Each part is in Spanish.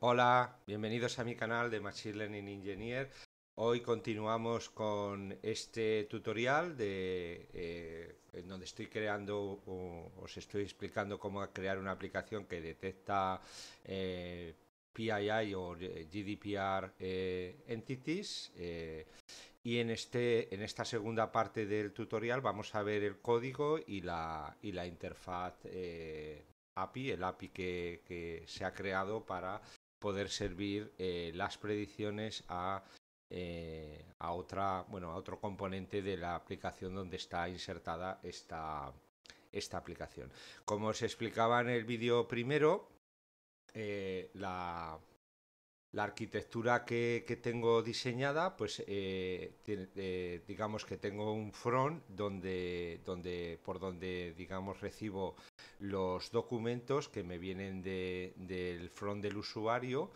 Hola, bienvenidos a mi canal de Machine Learning Engineer. Hoy continuamos con este tutorial de, eh, en donde estoy creando, o, os estoy explicando cómo crear una aplicación que detecta eh, PII o eh, GDPR entities. y en, este, en esta segunda parte del tutorial vamos a ver el código y la, y la interfaz API, el API que, se ha creado para poder servir eh, las predicciones eh, a, otra, bueno, a otro componente de la aplicación donde está insertada esta, esta aplicación. Como os explicaba en el vídeo primero, eh, la, la, arquitectura que, que, tengo diseñada, pues digamos que tengo un front donde, donde, por donde digamos, recibo los documentos que me vienen del front del usuario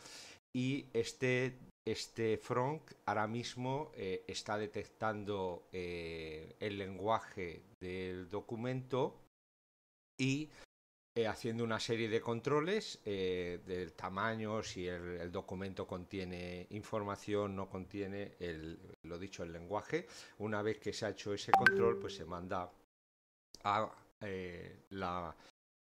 y este, este front ahora mismo eh, está detectando eh, el lenguaje del documento y eh, haciendo una serie de controles del tamaño, si el, documento contiene información, no contiene, el, lo dicho, el lenguaje. Una vez que se ha hecho ese control, pues se manda a la,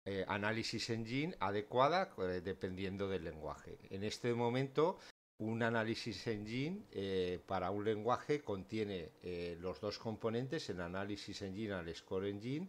eh, análisis engine adecuada eh, dependiendo del lenguaje. En este momento, un análisis engine eh, para un lenguaje contiene los dos componentes, el análisis engine al score engine,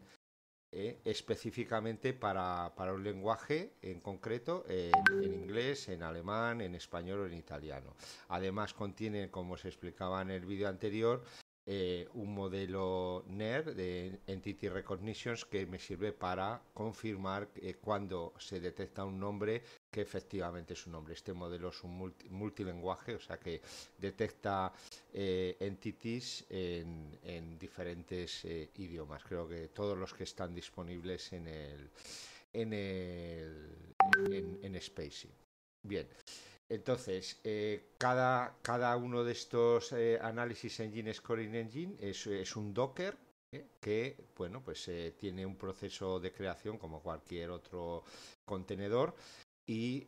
específicamente para, para, un lenguaje en concreto, en inglés, en alemán, en español o en italiano. Además contiene, como se explicaba en el vídeo anterior, eh, un modelo NER de Entity Recognitions que me sirve para confirmar eh, cuando se detecta un nombre que efectivamente es un nombre. Este modelo es un multilenguaje, o sea que detecta eh, entities en, diferentes idiomas. Creo que todos los que están disponibles en el en el Spacey. Bien, entonces, eh, cada, uno de estos eh, análisis engine, scoring engine, es, un Docker eh, que, bueno, pues tiene un proceso de creación como cualquier otro contenedor y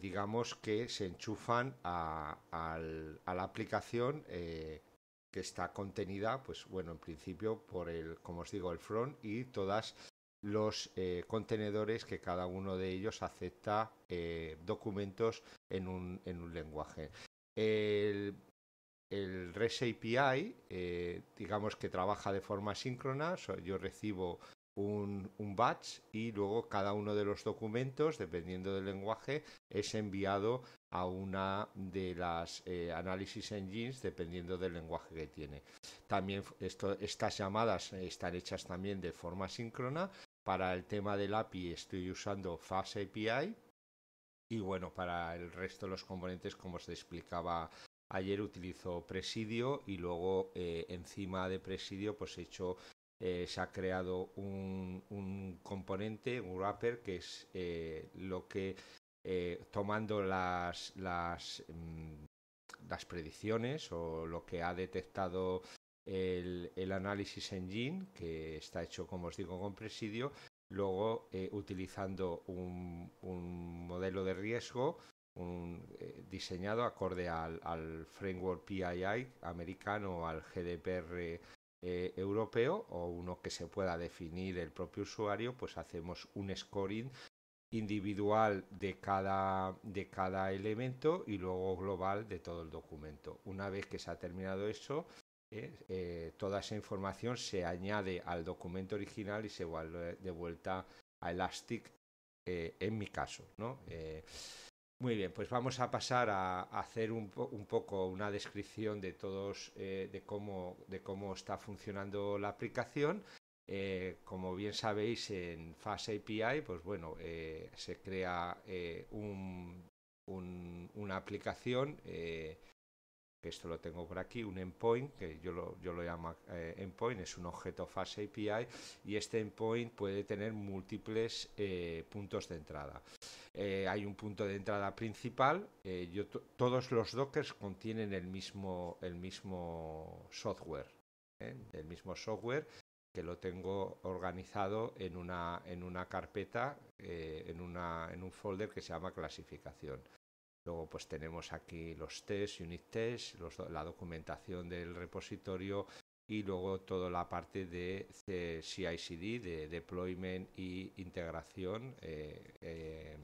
digamos que se enchufan a, a la aplicación que está contenida, pues bueno, en principio por el, como os digo, el front y todas los eh, contenedores que cada uno de ellos acepta eh, documentos en un, lenguaje. El, el REST API, eh, digamos que trabaja de forma síncrona, yo recibo un, batch y luego cada uno de los documentos, dependiendo del lenguaje, es enviado a una de las análisis engines dependiendo del lenguaje que tiene. También estas llamadas están hechas también de forma síncrona para el tema del API estoy usando FastAPI API y bueno, para el resto de los componentes, como os explicaba ayer, utilizo Presidio y luego eh, encima de Presidio pues hecho, eh, se ha creado un, componente, un wrapper, que es eh, lo que tomando las, las, mm, las predicciones o lo que ha detectado el, el análisis engine, que está hecho, como os digo, con presidio, luego eh, utilizando un, modelo de riesgo eh, diseñado acorde al, framework PII americano, al GDPR eh, europeo o uno que se pueda definir el propio usuario, pues hacemos un scoring individual de cada, de cada elemento y luego global de todo el documento. Una vez que se ha terminado eso, eh, eh, toda esa información se añade al documento original y se vuelve de vuelta a Elastic eh, en mi caso. ¿no? muy bien, pues vamos a pasar a, hacer un, poco una descripción de todos, de, cómo, de cómo está funcionando la aplicación. como bien sabéis, en Fast API, pues bueno, se crea una aplicación que esto lo tengo por aquí, un endpoint, que yo lo, llamo eh, endpoint, es un objeto Fast API, y este endpoint puede tener múltiples eh, puntos de entrada. Eh, hay un punto de entrada principal, todos los dockers contienen el mismo, software, el mismo software que lo tengo organizado en una, carpeta, en un folder que se llama clasificación. Luego pues tenemos aquí los tests, unit tests, la documentación del repositorio y luego toda la parte de ci de deployment e integración eh, eh,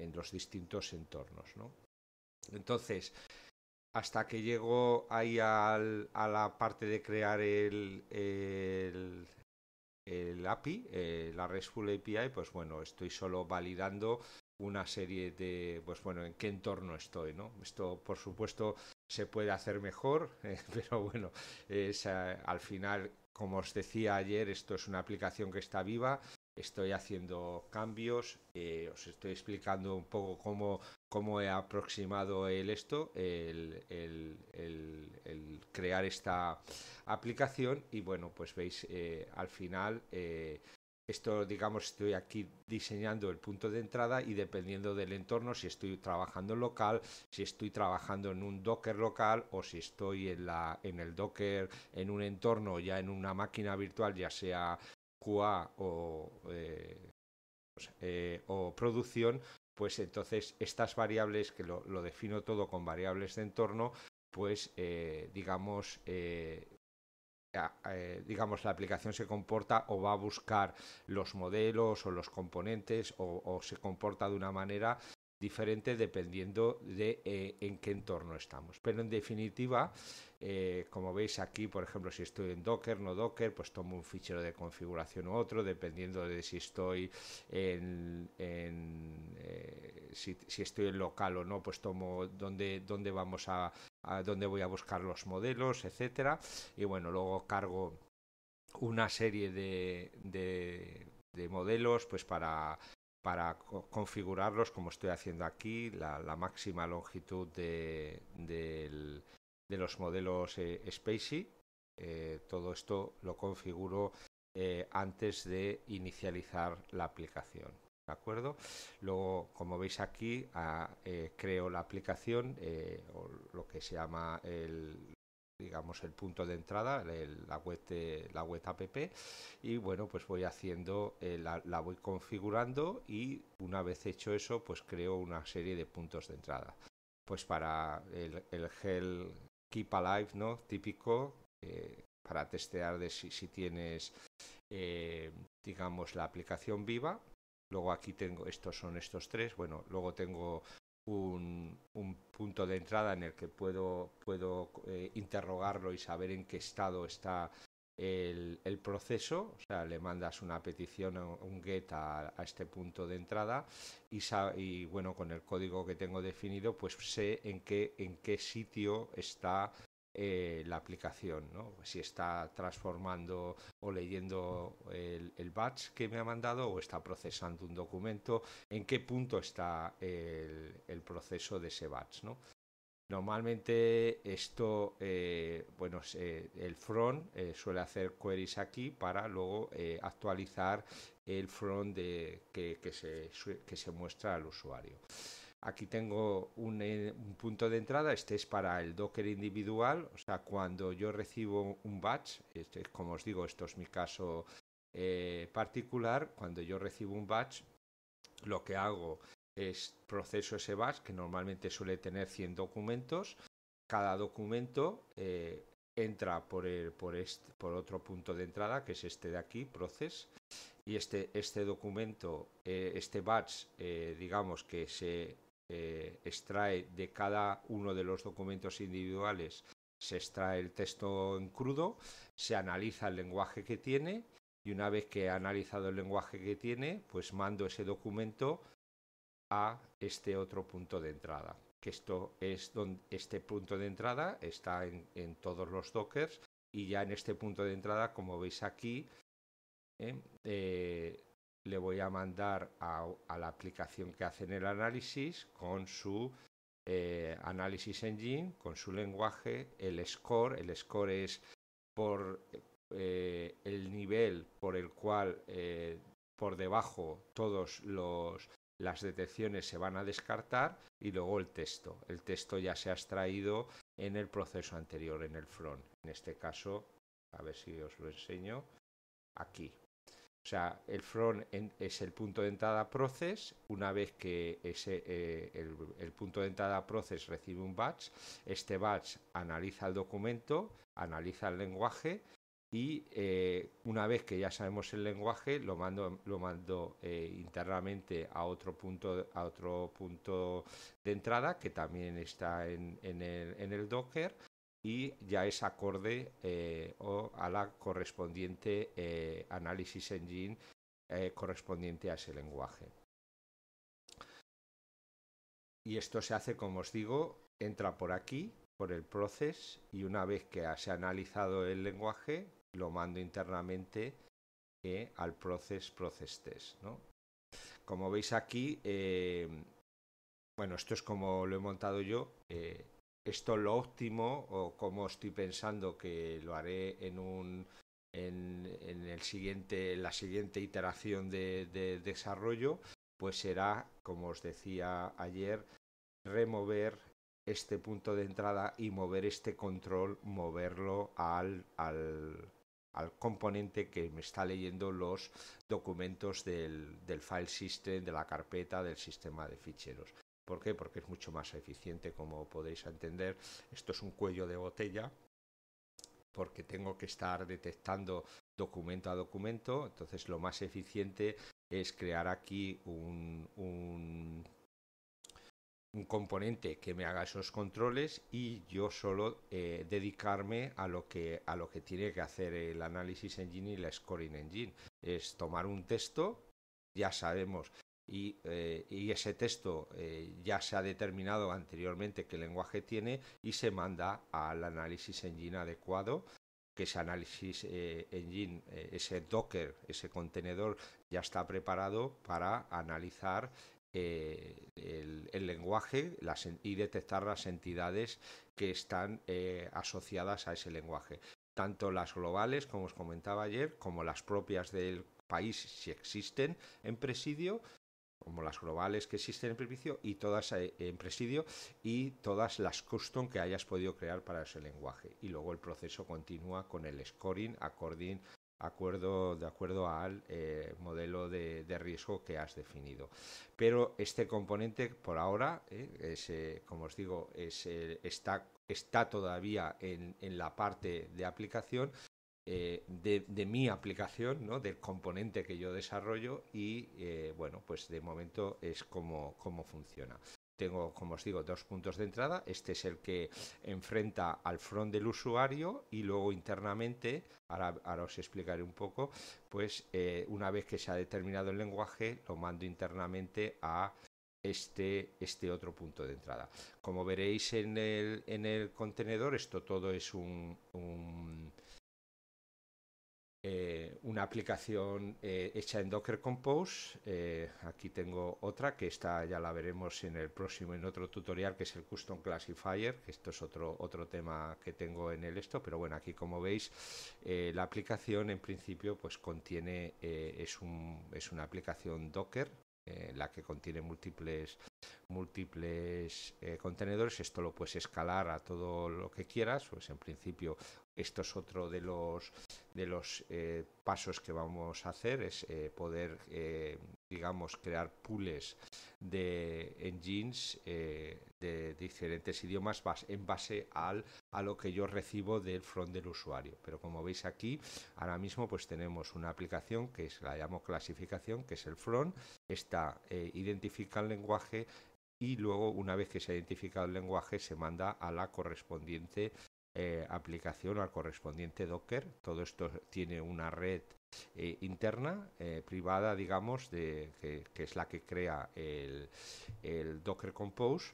en los distintos entornos. Entonces, hasta que llego ahí a la parte de crear el, el, API, eh, la RESTful API, pues bueno, estoy solo validando una serie de, pues bueno, en qué entorno estoy, ¿no? Esto, por supuesto, se puede hacer mejor, eh, pero bueno, es, eh, al final, como os decía ayer, esto es una aplicación que está viva, estoy haciendo cambios, eh, os estoy explicando un poco cómo, cómo he aproximado el esto, el, crear esta aplicación y bueno, pues veis, al final... Esto, digamos, estoy aquí diseñando el punto de entrada y dependiendo del entorno, si estoy trabajando local, si estoy trabajando en un Docker local o si estoy en, la, en el Docker en un entorno, ya en una máquina virtual, ya sea QA o, eh, o producción, pues entonces estas variables, que lo, defino todo con variables de entorno, pues eh, digamos eh, eh, digamos, la aplicación se comporta o va a buscar los modelos o los componentes o se comporta de una manera diferente dependiendo de eh, en qué entorno estamos. Pero en definitiva, eh, como veis aquí, por ejemplo, si estoy en Docker, no Docker, pues tomo un fichero de configuración u otro, dependiendo de si estoy en, eh, si, estoy en local o no, pues tomo dónde, dónde vamos a, dónde voy a buscar los modelos, etcétera. Y bueno, luego cargo una serie de, de de modelos pues para para configurarlos como estoy haciendo aquí, la, máxima longitud de, los modelos eh, Spacey. Eh, todo esto lo configuro eh, antes de inicializar la aplicación. ¿De acuerdo? Luego, como veis aquí, ah, creo la aplicación, o lo que se llama el, digamos el punto de entrada, el, la, web la web app y bueno pues voy haciendo, eh, la, la, voy configurando y una vez hecho eso pues creo una serie de puntos de entrada. Pues para el, el gel Keep Alive, ¿no? Típico, eh, para testear de si, si tienes, eh, digamos, la aplicación viva. Luego aquí tengo, estos son estos tres, bueno, luego tengo un, punto de entrada en el que puedo, puedo eh, interrogarlo y saber en qué estado está el, proceso, o sea, le mandas una petición, un get a, este punto de entrada y, y, bueno, con el código que tengo definido, pues sé en qué, en qué sitio está eh, la aplicación, si está transformando o leyendo el, batch que me ha mandado o está procesando un documento, en qué punto está el, proceso de ese batch. Normalmente esto, eh, bueno, el front eh, suele hacer queries aquí para luego actualizar el front que se muestra al usuario. Aquí tengo eh, un, punto de entrada, este es para el Docker individual, o sea, cuando yo recibo un batch, este como os digo, esto es mi caso eh, particular, cuando yo recibo un batch, lo que hago es proceso ese batch, que normalmente suele tener 100 documentos, cada documento eh, entra este, por, otro punto de entrada, que es este de aquí, process, y este, este documento, este batch, digamos que se eh, extrae de cada uno de los documentos individuales, se extrae el texto en crudo, se analiza el lenguaje que tiene y una vez que he analizado el lenguaje que tiene, pues mando ese documento a este otro punto de entrada. Que esto es donde este punto de entrada está en, todos los dockers y ya en este punto de entrada, como veis aquí, eh, eh, le voy a mandar a, la aplicación que hace el análisis con su eh, análisis engine, con su lenguaje, el score. El score es por eh, el nivel por el cual eh, por debajo todos las detecciones se van a descartar y luego el texto. El texto ya se ha extraído en el proceso anterior, en el front. En este caso, a ver si os lo enseño, aquí. O sea, el front es el punto de entrada process. Una vez que eh, el, punto de entrada process recibe un batch, este batch analiza el documento, analiza el lenguaje y eh, una vez que ya sabemos el lenguaje, lo mando, eh, internamente a otro, punto, a otro punto de entrada que también está en el Docker y ya es acorde eh, o a la correspondiente eh, análisis engine eh, correspondiente a ese lenguaje. Y esto se hace, como os digo, entra por aquí, por el process, y una vez que se ha analizado el lenguaje, lo mando internamente al process process test. ¿no? Como veis aquí, bueno, esto es como lo he montado yo esto lo óptimo o como estoy pensando que lo haré en un en, el siguiente la siguiente iteración de, desarrollo pues será como os decía ayer remover este punto de entrada y mover este control moverlo al, componente que me está leyendo los documentos del file system, de la carpeta, del sistema de ficheros. ¿Por qué? Porque es mucho más eficiente, como podéis entender. Esto es un cuello de botella porque tengo que estar detectando documento a documento. Entonces lo más eficiente es crear aquí un, un, componente que me haga esos controles y yo solo eh, dedicarme a lo, que, a lo que tiene que hacer el análisis engine y la scoring engine. Es tomar un texto, ya sabemos eh, y, ese texto eh, ya se ha determinado anteriormente qué lenguaje tiene y se manda al análisis engine adecuado que ese análisis eh, engine, ese docker, ese contenedor ya está preparado para analizar el, lenguaje y detectar las entidades que están asociadas a ese lenguaje tanto las globales, como os comentaba ayer, como las propias del país, si existen en presidio, como las globales que existen en presidio y todas eh, en presidio y todas las custom que hayas podido crear para ese lenguaje y luego el proceso continúa con el scoring acuerdo, de acuerdo al eh, modelo de, riesgo que has definido. Pero este componente por ahora, eh, como os digo, es, está, está todavía en, en, la parte de aplicación eh, de, mi aplicación, ¿no? del componente que yo desarrollo y eh, bueno, pues de momento es como, como funciona. Tengo, como os digo, dos puntos de entrada. Este es el que enfrenta al front del usuario y luego internamente, ahora, os explicaré un poco, pues eh, una vez que se ha determinado el lenguaje, lo mando internamente a este, este, otro punto de entrada. Como veréis en el, en el contenedor, esto todo es un eh, una aplicación eh, hecha en Docker Compose. Eh, aquí tengo otra que está ya la veremos en el próximo, en otro tutorial, que es el Custom Classifier, esto es otro, otro tema que tengo en el esto, pero bueno, aquí como veis, la aplicación en principio pues contiene, es, un, es una aplicación Docker, la que contiene múltiples múltiples contenedores esto lo puedes escalar a todo lo que quieras pues en principio esto es otro de los, de los eh, pasos que vamos a hacer, es eh, poder, eh, digamos, crear pools de engines de diferentes idiomas en base a lo que yo recibo del front del usuario. Pero como veis aquí, ahora mismo pues tenemos una aplicación que es, la llamo clasificación, que es el front, esta identifica el lenguaje y luego una vez que se ha identificado el lenguaje se manda a la correspondiente eh, aplicación al correspondiente Docker. Todo esto tiene una red eh, interna, eh, privada, digamos, de, que, es la que crea el Docker Compose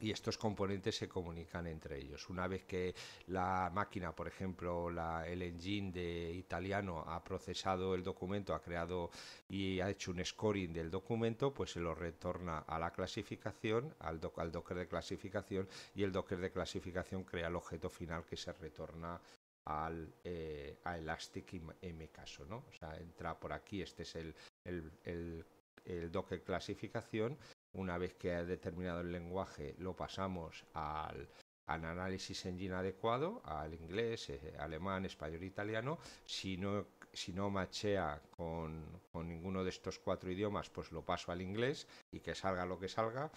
y estos componentes se comunican entre ellos. Una vez que la máquina, por ejemplo, el engine de italiano ha procesado el documento, ha creado y ha hecho un scoring del documento, pues se lo retorna a la clasificación, al, docker de clasificación y el docker de clasificación crea el objeto final que se retorna al, eh, a Elastic en, caso, O sea, entra por aquí, este es el, el, el el docker clasificación una vez que ha determinado el lenguaje, lo pasamos al, al análisis engine adecuado, al inglés, eh, alemán, español, italiano. Si no si no machea con, ninguno de estos cuatro idiomas, pues lo paso al inglés y que salga lo que salga.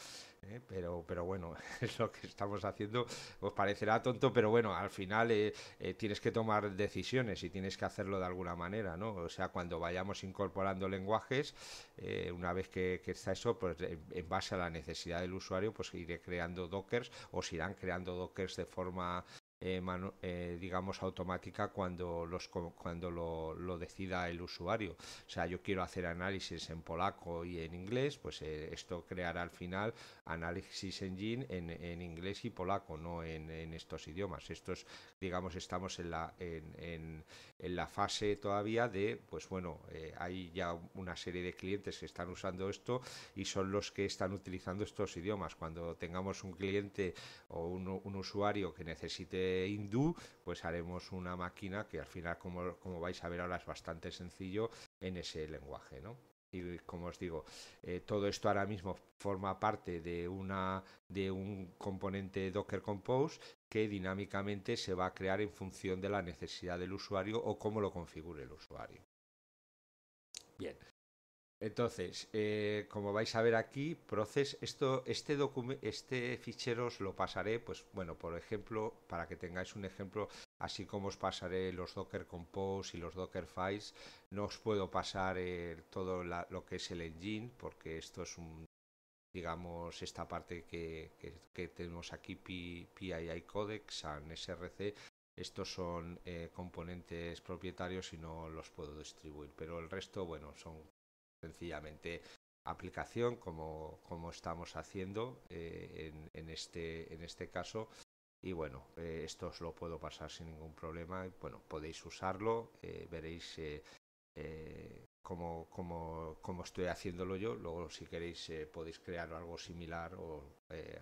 ¿eh? Pero, pero bueno, es lo que estamos haciendo. Os parecerá tonto, pero bueno, al final eh, eh, tienes que tomar decisiones y tienes que hacerlo de alguna manera, ¿no? O sea, cuando vayamos incorporando lenguajes, una vez que, está eso, pues en, en, base a la necesidad del usuario, pues iré creando dockers o se irán creando dockers de forma eh, eh, digamos, automática cuando, los, cuando lo, lo, decida el usuario. O sea, yo quiero hacer análisis en polaco y en inglés, pues eh, esto creará al final análisis engine en, en inglés y polaco, no en, en, estos idiomas. Estos, digamos, estamos en la, en, en la fase todavía de, pues bueno, eh, hay ya una serie de clientes que están usando esto y son los que están utilizando estos idiomas. Cuando tengamos un cliente o un, usuario que necesite hindú, pues haremos una máquina que al final, como, vais a ver ahora, es bastante sencillo en ese lenguaje, ¿no? Y como os digo, eh, todo esto ahora mismo forma parte de, una, de un componente Docker Compose que dinámicamente se va a crear en función de la necesidad del usuario o cómo lo configure el usuario. Bien. Entonces, eh, como vais a ver aquí, proces, esto, este, este fichero os lo pasaré, pues bueno, por ejemplo, para que tengáis un ejemplo así como os pasaré los Docker Compose y los Docker Files. No os puedo pasar eh, todo lo que es el engine, porque esto es un digamos esta parte que, tenemos aquí PII Codex, and SRC, estos son eh, componentes propietarios y no los puedo distribuir, pero el resto, bueno, son sencillamente aplicación como, como estamos haciendo eh, en, en, este, en este caso y bueno, eh, esto os lo puedo pasar sin ningún problema. Bueno, podéis usarlo, eh, veréis eh, cómo, estoy haciéndolo yo. Luego, si queréis, podéis crear algo similar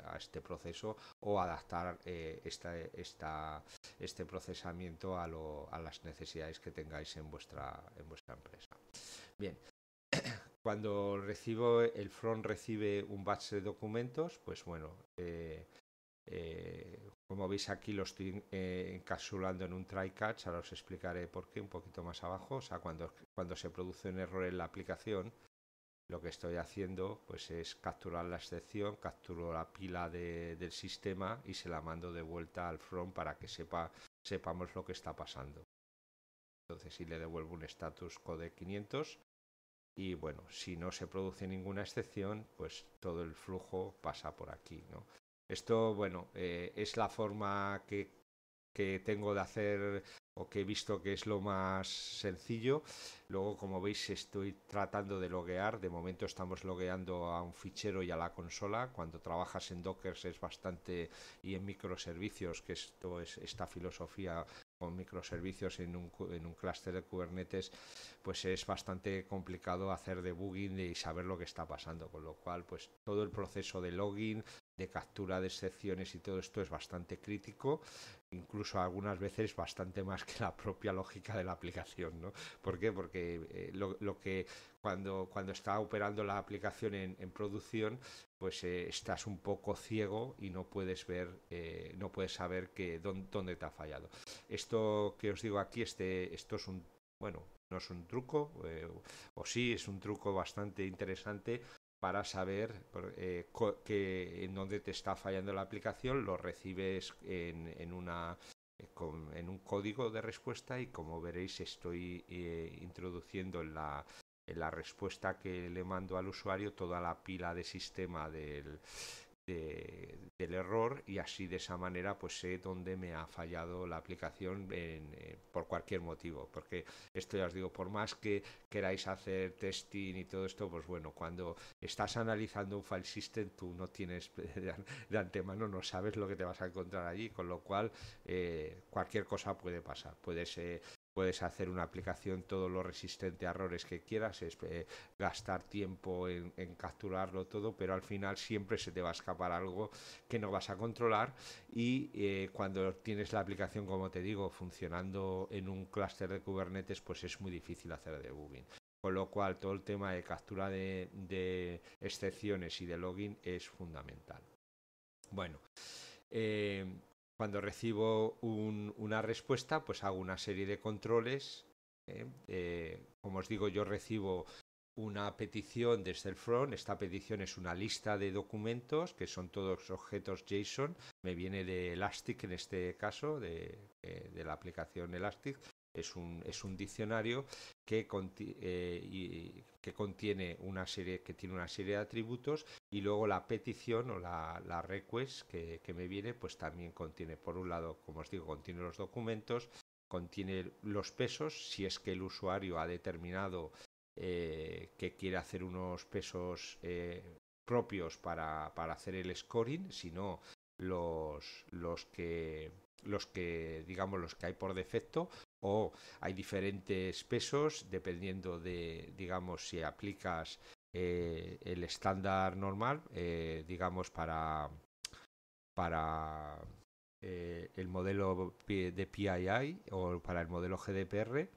a este proceso o adaptar esta, este procesamiento a, lo, a, las necesidades que tengáis en vuestra, en vuestra empresa. Bien. Cuando recibo el front recibe un batch de documentos, pues bueno, como veis aquí lo estoy eh, encapsulando en un try catch, ahora os explicaré por qué un poquito más abajo. O sea, cuando, cuando se produce un error en la aplicación, lo que estoy haciendo pues es capturar la excepción, capturo la pila del sistema y se la mando de vuelta al front para que sepa, sepamos lo que está pasando. Entonces si le devuelvo un status code 500 y bueno, si no se produce ninguna excepción, pues todo el flujo pasa por aquí, esto, bueno, eh, es la forma que, tengo de hacer o que he visto que es lo más sencillo. Luego, como veis, estoy tratando de loguear. De momento estamos logueando a un fichero y a la consola. Cuando trabajas en Docker es bastante y en microservicios, que esto es esta filosofía con microservicios en un, clúster de Kubernetes, pues es bastante complicado hacer debugging y saber lo que está pasando, con lo cual pues todo el proceso de login, de captura de excepciones y todo esto es bastante crítico, incluso algunas veces bastante más que la propia lógica de la aplicación, ¿no? ¿Por qué? Porque eh, lo, que cuando, cuando está operando la aplicación en, producción, pues eh, estás un poco ciego y no puedes ver, eh, no puedes saber que, dónde, dónde, te ha fallado. Esto que os digo aquí, este, esto es un, bueno, no es un truco, o sí, es un truco bastante interesante para saber eh, en dónde te está fallando la aplicación, lo recibes en, eh, un código de respuesta y como veréis estoy eh, introduciendo en la respuesta que le mando al usuario toda la pila de sistema del, de, del error y así de esa manera pues sé dónde me ha fallado la aplicación eh, por cualquier motivo porque esto ya os digo por más que queráis hacer testing y todo esto pues bueno cuando estás analizando un file system tú no tienes de, antemano no sabes lo que te vas a encontrar allí con lo cual eh, cualquier cosa puede pasar puede ser puedes hacer una aplicación todo lo resistente a errores que quieras, eh, gastar tiempo en, capturarlo todo, pero al final siempre se te va a escapar algo que no vas a controlar y eh, cuando tienes la aplicación, como te digo, funcionando en un clúster de Kubernetes, pues es muy difícil hacer debugging. Con lo cual, todo el tema de captura de, excepciones y de login es fundamental. Bueno, eh, cuando recibo una respuesta, pues hago una serie de controles. ¿eh? Eh, como os digo, yo recibo una petición desde el front. Esta petición es una lista de documentos que son todos objetos JSON. Me viene de Elastic en este caso, de eh, la aplicación Elastic. Es un, diccionario que, eh, que contiene una serie, que tiene una serie de atributos y luego la petición o la, request que, me viene, pues también contiene, por un lado, como os digo, contiene los documentos, contiene los pesos, si es que el usuario ha determinado eh, que quiere hacer unos pesos eh, propios para, para, hacer el scoring, sino los, los que los que digamos los que hay por defecto o hay diferentes pesos dependiendo de digamos si aplicas eh, el estándar normal eh, digamos para para eh, el modelo de PII o para el modelo GDPR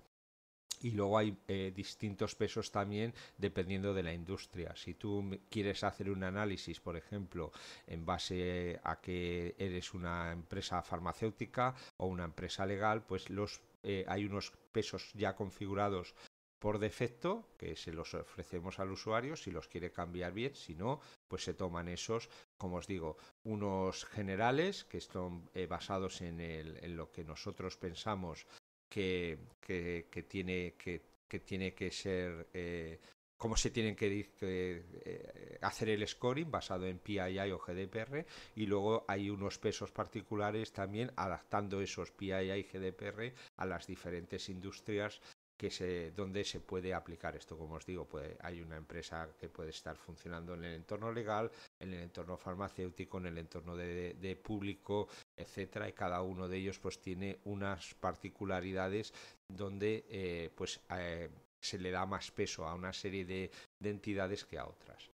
y luego hay eh, distintos pesos también dependiendo de la industria. Si tú quieres hacer un análisis, por ejemplo, en base a que eres una empresa farmacéutica o una empresa legal, pues los, eh, hay unos pesos ya configurados por defecto que se los ofrecemos al usuario si los quiere cambiar bien, si no, pues se toman esos, como os digo, unos generales que están eh, basados en lo que nosotros pensamos que, que, tiene, que, tiene que ser, eh, cómo se tienen que, eh, hacer el scoring basado en PII o GDPR y luego hay unos pesos particulares también adaptando esos PII y GDPR a las diferentes industrias que se, donde se puede aplicar esto. Como os digo, pues, hay una empresa que puede estar funcionando en el entorno legal, en el entorno farmacéutico, en el entorno de, público, etcétera, y cada uno de ellos pues tiene unas particularidades donde eh, pues eh, se le da más peso a una serie de entidades que a otras.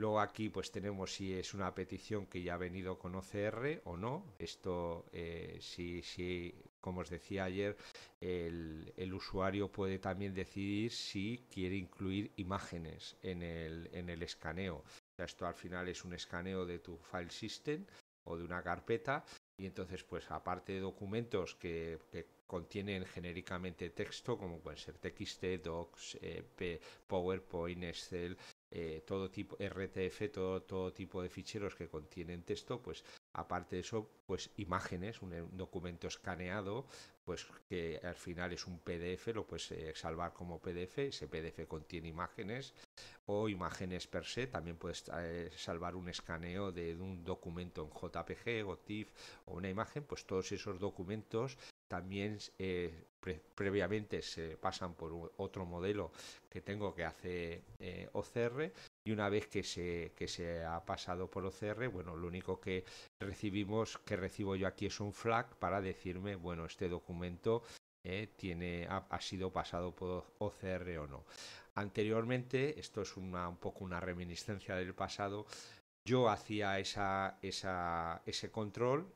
Luego aquí pues tenemos si es una petición que ya ha venido con OCR o no. Esto eh, si, si, como os decía ayer, el, usuario puede también decidir si quiere incluir imágenes en el, escaneo. Esto al final es un escaneo de tu file system o de una carpeta y entonces pues aparte de documentos que, contienen genéricamente texto como pueden ser TXT, Docs, eh, PowerPoint, Excel, eh, todo tipo RTF, todo, tipo de ficheros que contienen texto, pues aparte de eso, pues imágenes, un, eh, documento escaneado, pues que al final es un PDF, lo puedes eh, salvar como PDF, ese PDF contiene imágenes o imágenes per se, también puedes salvar un escaneo de, de un documento en JPG o TIFF o una imagen, pues todos esos documentos también eh, previamente se pasan por otro modelo que tengo que hace eh, OCR y una vez que se, que se ha pasado por OCR, bueno, lo único que recibimos, que recibo yo aquí es un flag para decirme, bueno, este documento eh, tiene, ha, sido pasado por OCR o no. Anteriormente, esto es un poco una reminiscencia del pasado, yo hacía esa, ese control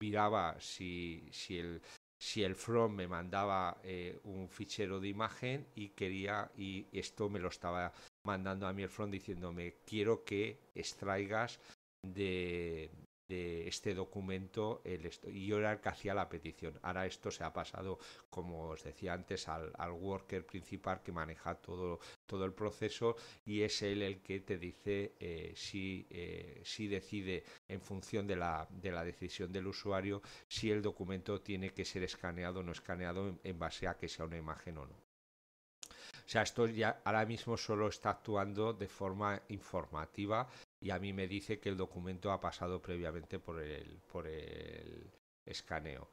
miraba si, si, el, si el front me mandaba eh, un fichero de imagen y quería, y esto me lo estaba mandando a mí el front diciéndome, quiero que extraigas de, de este documento y yo era el que hacía la petición. Ahora esto se ha pasado, como os decía antes, al, worker principal que maneja todo, todo el proceso y es él el que te dice eh, eh, si, decide en función de la, decisión del usuario si el documento tiene que ser escaneado o no escaneado en, en base a que sea una imagen o no. O sea, esto ya ahora mismo solo está actuando de forma informativa y a mí me dice que el documento ha pasado previamente por el, escaneo.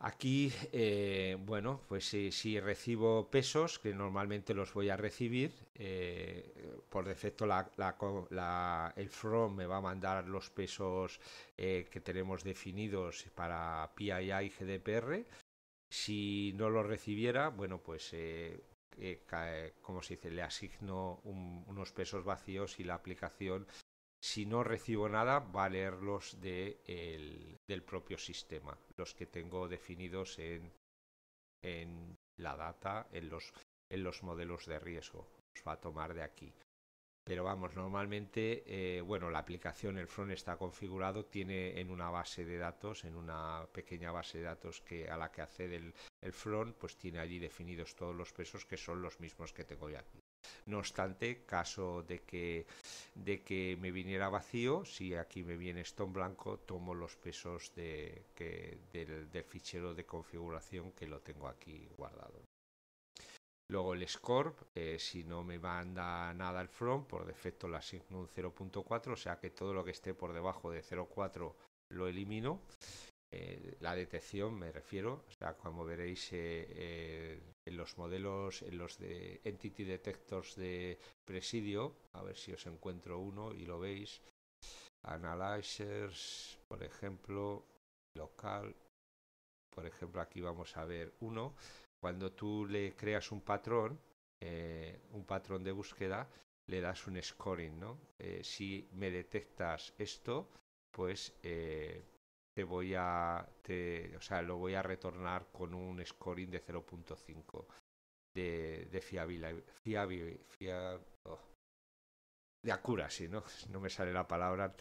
Aquí, eh, bueno, pues eh, si, recibo pesos, que normalmente los voy a recibir, eh, por defecto el FROM me va a mandar los pesos que tenemos definidos para PIA y GDPR. Si no los recibiera, bueno, pues eh, como se dice, le asigno unos pesos vacíos y la aplicación, si no recibo nada, va a leerlos de del propio sistema, los que tengo definidos en, en la data, en los, en los modelos de riesgo. Los va a tomar de aquí. Pero vamos, normalmente, eh, bueno, la aplicación, el front está configurado, tiene en una base de datos, en una pequeña base de datos que, a la que accede el, el front pues tiene allí definidos todos los pesos que son los mismos que tengo ya No obstante, caso de que, de que me viniera vacío, si aquí me viene Stone blanco, tomo los pesos de, que, del, fichero de configuración que lo tengo aquí guardado. Luego el score, eh, si no me manda nada al front, por defecto le asigno un 0.4, o sea que todo lo que esté por debajo de 0.4 lo elimino. Eh, la detección, me refiero, o como veréis eh, eh, en los modelos, en los de Entity Detectors de Presidio, a ver si os encuentro uno y lo veis, Analyzers, por ejemplo, local, por ejemplo, aquí vamos a ver uno, cuando tú le creas un patrón, un patrón de búsqueda, le das un scoring, ¿no? si me detectas esto, pues te voy a, o sea, lo voy a retornar con un scoring de 0.5 de, de fiabilidad, oh, de ¿no? No me sale la palabra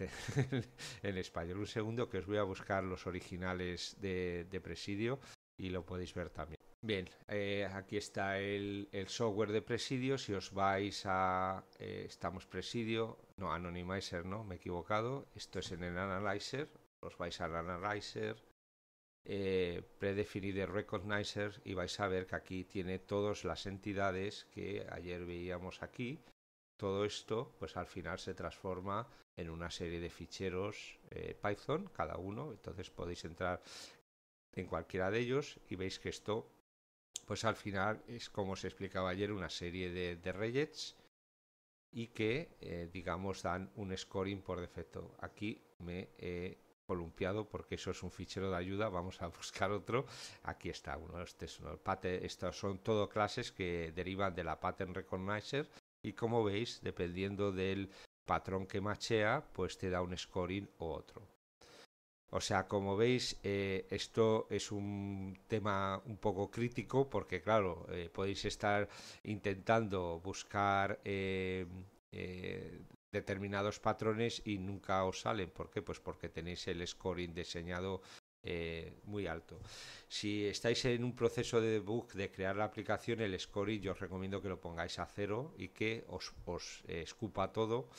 en español. Un segundo que os voy a buscar los originales de, de Presidio y lo podéis ver también. Bien, eh, aquí está el, el, software de Presidio. Si os vais a... Eh, estamos Presidio, no, Anonymizer, ¿no? Me he equivocado. Esto es en el Analyzer, vais a Analyzer, eh, Predefinir el Recognizer y vais a ver que aquí tiene todas las entidades que ayer veíamos aquí. Todo esto, pues al final se transforma en una serie de ficheros eh, Python, cada uno. Entonces podéis entrar en cualquiera de ellos y veis que esto, pues al final es como se explicaba ayer, una serie de, de y que, eh, digamos, dan un scoring por defecto. Aquí me he columpiado porque eso es un fichero de ayuda, vamos a buscar otro. Aquí está uno, este es son todo clases que derivan de la Pattern Recognizer y como veis, dependiendo del patrón que machea, pues te da un scoring u otro. O sea, como veis, eh, esto es un tema un poco crítico porque, claro, eh, podéis estar intentando buscar eh, determinados patrones y nunca os salen. ¿Por qué? Pues porque tenéis el scoring diseñado eh, muy alto. Si estáis en un proceso de debug de crear la aplicación, el scoring yo os recomiendo que lo pongáis a cero y que os, os eh, escupa todo.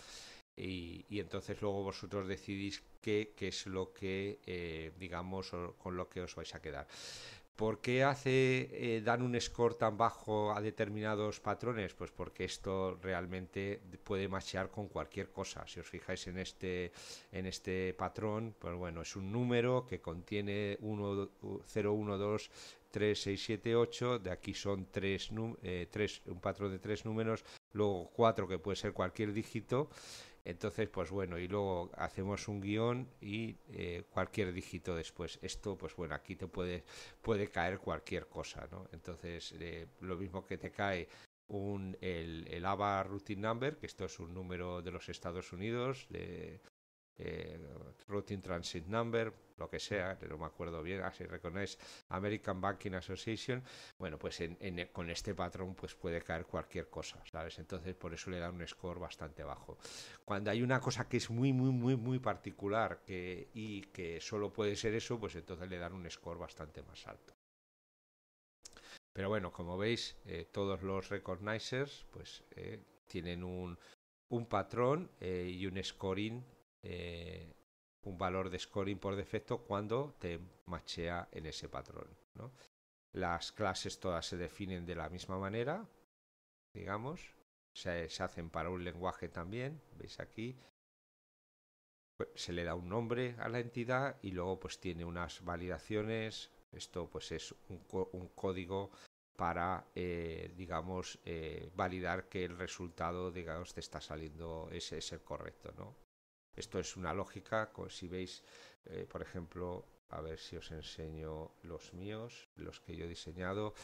Y, entonces luego vosotros decidís qué, qué es lo que, eh, digamos, con lo que os vais a quedar. ¿Por qué hace, eh, dan un score tan bajo a determinados patrones? Pues porque esto realmente puede machear con cualquier cosa. Si os fijáis en este, en este patrón, pues bueno, es un número que contiene 1, 0, 1, 2, 3, 6, 7, 8. De aquí son 3, eh, un patrón de tres números, luego 4 que puede ser cualquier dígito entonces, pues bueno, y luego hacemos un guión y eh, cualquier dígito después. Esto, pues bueno, aquí te puede, puede caer cualquier cosa, ¿no? Entonces, eh, lo mismo que te cae un, el, el ABA Routine Number, que esto es un número de los Estados Unidos, Routing Transit Number, lo que sea, no me acuerdo bien, así ah, reconoce American Banking Association, bueno, pues con este patrón pues puede caer cualquier cosa, ¿sabes? Entonces por eso le da un score bastante bajo. Cuando hay una cosa que es muy, muy, muy, muy particular y que solo puede ser eso, pues entonces le dan un score bastante más alto. Pero bueno, como veis, eh, todos los recognizers pues eh, tienen un, patrón eh, y un scoring eh, un valor de scoring por defecto cuando te machea en ese patrón. Las clases todas se definen de la misma manera, digamos, se, hacen para un lenguaje también, veis aquí, pues, se le da un nombre a la entidad y luego pues tiene unas validaciones, esto pues es un, código para, eh, digamos, eh, validar que el resultado, digamos, te está saliendo, ese es el correcto, ¿no? Esto es una lógica, si veis, eh, por ejemplo, a ver si os enseño los míos, los que yo he diseñado.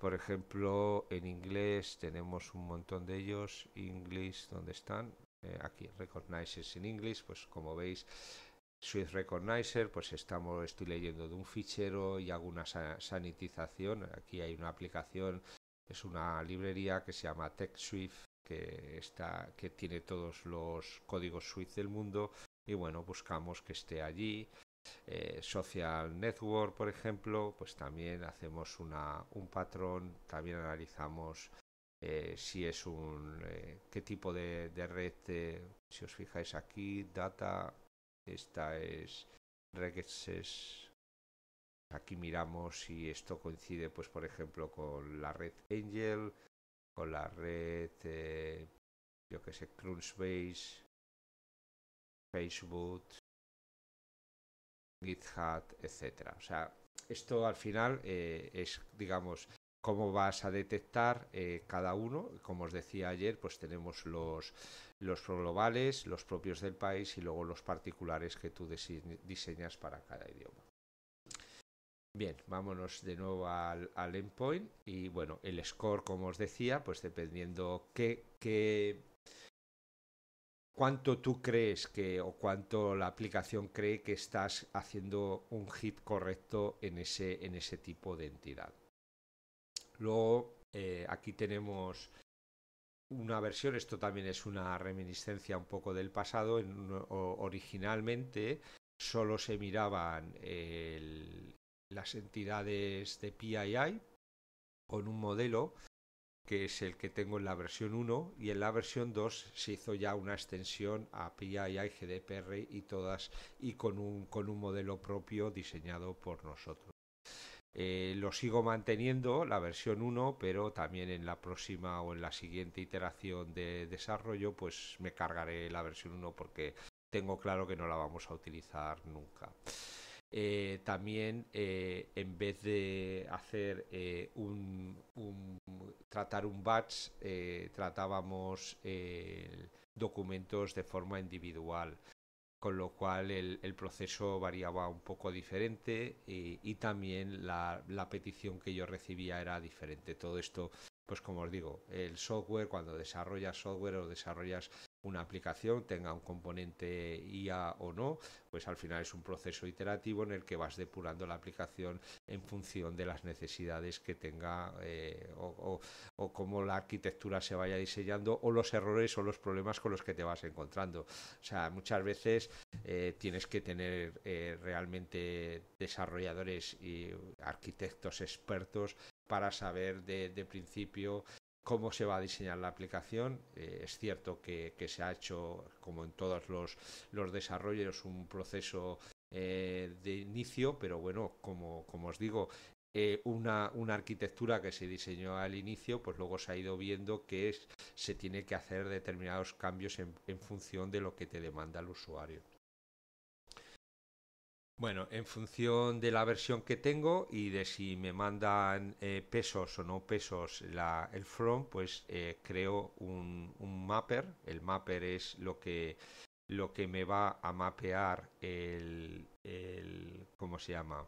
Por ejemplo, en inglés tenemos un montón de ellos. English, ¿dónde están? Eh, aquí, Recognizers en inglés, pues como veis, Swift Recognizer, pues estamos, estoy leyendo de un fichero y hago una sanitización. Aquí hay una aplicación, es una librería que se llama TechSwift que, está, que tiene todos los códigos suite del mundo y bueno, buscamos que esté allí. Eh, Social Network, por ejemplo, pues también hacemos una, un patrón, también analizamos eh, si es un eh, qué tipo de, red si os fijáis aquí data esta es regexes aquí miramos si esto coincide pues por ejemplo con la red angel con la red, eh, yo que sé, Crunchbase, Facebook, GitHub, etcétera. O sea, esto al final eh, es, digamos, cómo vas a detectar eh, cada uno. Como os decía ayer, pues tenemos los, los globales, los propios del país y luego los particulares que tú diseñas para cada idioma. Bien, vámonos de nuevo al, endpoint y bueno, el score, como os decía, pues dependiendo qué, qué, cuánto tú crees que o cuánto la aplicación cree que estás haciendo un hit correcto en ese, en ese tipo de entidad. Luego, eh, aquí tenemos una versión, esto también es una reminiscencia un poco del pasado, originalmente solo se miraban el, las entidades de PII con un modelo que es el que tengo en la versión 1 y en la versión 2 se hizo ya una extensión a PII, GDPR y todas y con un, con un modelo propio diseñado por nosotros. Eh, lo sigo manteniendo, la versión 1, pero también en la próxima o en la siguiente iteración de desarrollo pues me cargaré la versión 1 porque tengo claro que no la vamos a utilizar nunca. Eh, también eh, en vez de hacer eh, un, tratar un batch tratábamos documentos de forma individual con lo cual el, proceso variaba un poco diferente y, también la, la, petición que yo recibía era diferente todo esto pues como os digo el software cuando desarrollas software o desarrollas una aplicación tenga un componente IA o no, pues al final es un proceso iterativo en el que vas depurando la aplicación en función de las necesidades que tenga eh, o, cómo la arquitectura se vaya diseñando o los errores o los problemas con los que te vas encontrando. O sea, muchas veces eh, tienes que tener eh, realmente desarrolladores y arquitectos expertos para saber de, principio cómo se va a diseñar la aplicación. Eh, es cierto que, se ha hecho, como en todos los, desarrollos, un proceso eh, de inicio, pero bueno, como, os digo, eh, una, arquitectura que se diseñó al inicio, pues luego se ha ido viendo que se tiene que hacer determinados cambios en, en función de lo que te demanda el usuario. Bueno, en función de la versión que tengo y de si me mandan eh, pesos o no pesos el front, pues eh, creo un, mapper. El mapper es lo que, lo que me va a mapear el, ¿cómo se llama?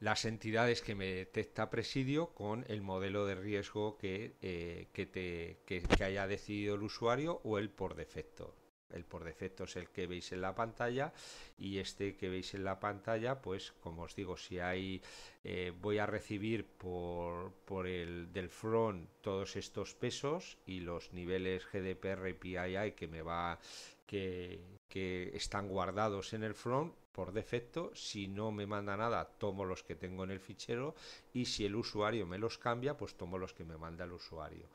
las entidades que me detecta presidio con el modelo de riesgo que, eh, te, que haya decidido el usuario o el por defecto. El por defecto es el que veis en la pantalla y este que veis en la pantalla, pues como os digo, si hay eh, voy a recibir por, por, el del front todos estos pesos y los niveles GDPR y PII que me va que están guardados en el front por defecto. Si no me manda nada, tomo los que tengo en el fichero y si el usuario me los cambia, pues tomo los que me manda el usuario.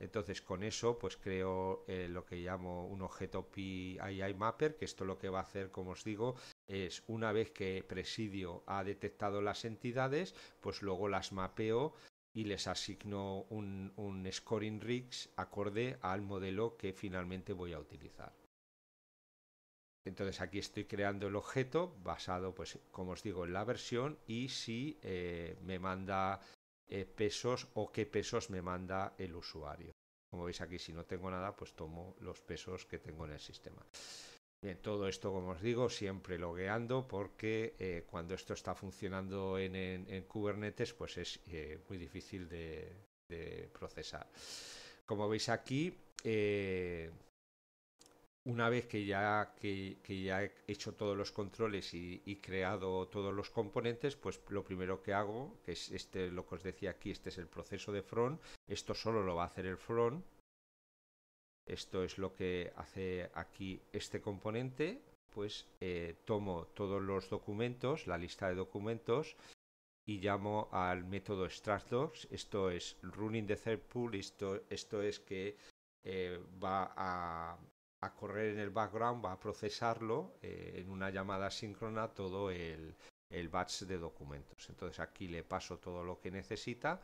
Entonces con eso pues creo eh, lo que llamo un objeto PII Mapper, que esto lo que va a hacer, como os digo, es una vez que Presidio ha detectado las entidades, pues luego las mapeo y les asigno un, un scoring rigs acorde al modelo que finalmente voy a utilizar. Entonces aquí estoy creando el objeto basado, pues como os digo, en la versión y si eh, me manda eh, pesos o qué pesos me manda el usuario. Como veis aquí, si no tengo nada, pues tomo los pesos que tengo en el sistema. Bien, todo esto, como os digo, siempre logueando porque eh, cuando esto está funcionando en, en, Kubernetes, pues es eh, muy difícil de, procesar. Como veis aquí, una vez que ya, ya he hecho todos los controles y, creado todos los componentes, pues lo primero que hago, que es este, lo que os decía aquí, este es el proceso de front, esto solo lo va a hacer el front, esto es lo que hace aquí este componente, pues eh, tomo todos los documentos, la lista de documentos, y llamo al método docs. esto es running the third pool, esto, esto es que eh, va a, a correr en el background, va a procesarlo eh, en una llamada síncrona todo el, batch de documentos. Entonces aquí le paso todo lo que necesita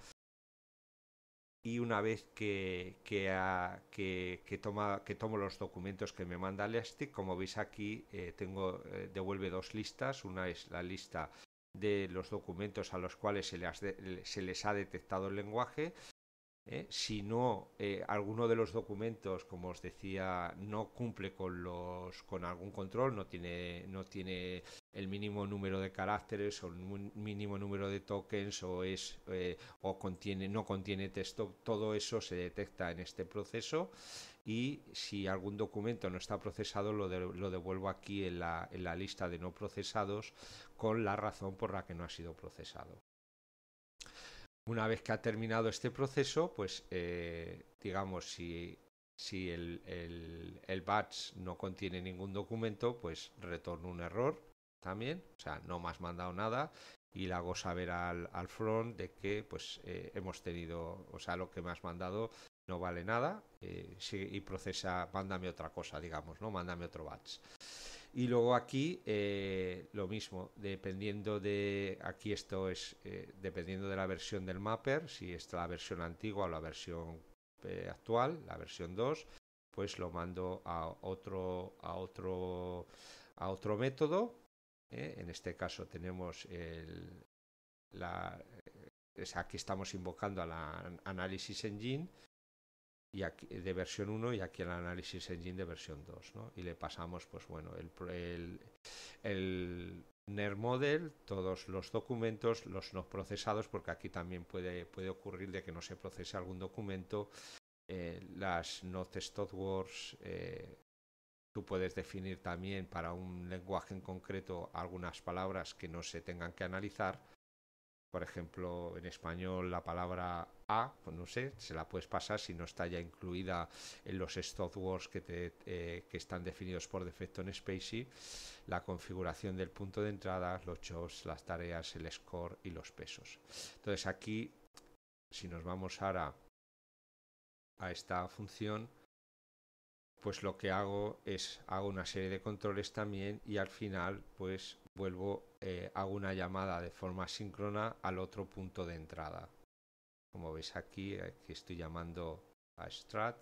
y una vez que, que, toma, que tomo los documentos que me manda Elastic, como veis aquí eh, tengo, eh, devuelve dos listas. Una es la lista de los documentos a los cuales se les ha detectado el lenguaje ¿eh? si no eh, alguno de los documentos, como os decía, no cumple con los con algún control, no tiene no tiene el mínimo número de caracteres o el mínimo número de tokens o es eh, o contiene no contiene texto, todo eso se detecta en este proceso y si algún documento no está procesado lo, lo devuelvo aquí en la lista de no procesados con la razón por la que no ha sido procesado. Una vez que ha terminado este proceso, pues eh, digamos, si, si el, batch no contiene ningún documento, pues retorno un error también, o sea, no me has mandado nada y le hago saber al, al front de que pues eh, hemos tenido, o sea, lo que me has mandado no vale nada eh, y procesa, mándame otra cosa, digamos, ¿no? Mándame otro batch. Y luego aquí eh, lo mismo, dependiendo de, aquí esto es, eh, dependiendo de la versión del mapper, si es la versión antigua o la versión eh, actual, la versión 2, pues lo mando a otro, a otro, a otro método. En este caso tenemos el, aquí estamos invocando a la Analysis Engine de versión 1 y aquí el análisis engine de versión 2 y le pasamos pues bueno el, el, NER model todos los documentos los no procesados porque aquí también puede, puede ocurrir de que no se procese algún documento eh, las no test words eh, tú puedes definir también para un lenguaje en concreto algunas palabras que no se tengan que analizar por ejemplo, en español la palabra A, pues no sé, se la puedes pasar si no está ya incluida en los stop que, te, eh, que están definidos por defecto en Spacey, la configuración del punto de entrada, los jobs, las tareas, el score y los pesos. Entonces aquí, si nos vamos ahora a esta función, pues lo que hago es hago una serie de controles también y al final pues vuelvo, eh, hago una llamada de forma síncrona al otro punto de entrada. Como veis aquí, aquí estoy llamando a Strat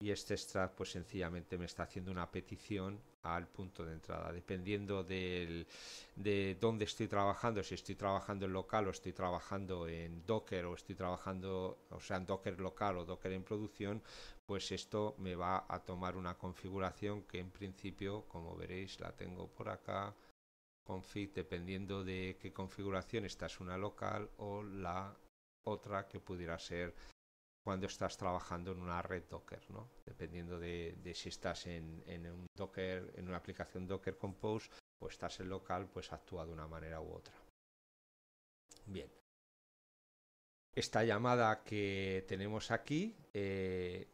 y este Strat pues sencillamente me está haciendo una petición al punto de entrada. Dependiendo de dónde estoy trabajando, si estoy trabajando en local o estoy trabajando en Docker o estoy trabajando, o sea, en Docker local o Docker en producción, pues esto me va a tomar una configuración que en principio, como veréis, la tengo por acá config dependiendo de qué configuración estás una local o la otra que pudiera ser cuando estás trabajando en una red Docker, ¿no? Dependiendo de, si estás en, en, un Docker, en una aplicación Docker Compose o estás en local, pues actúa de una manera u otra. Bien. Esta llamada que tenemos aquí, eh,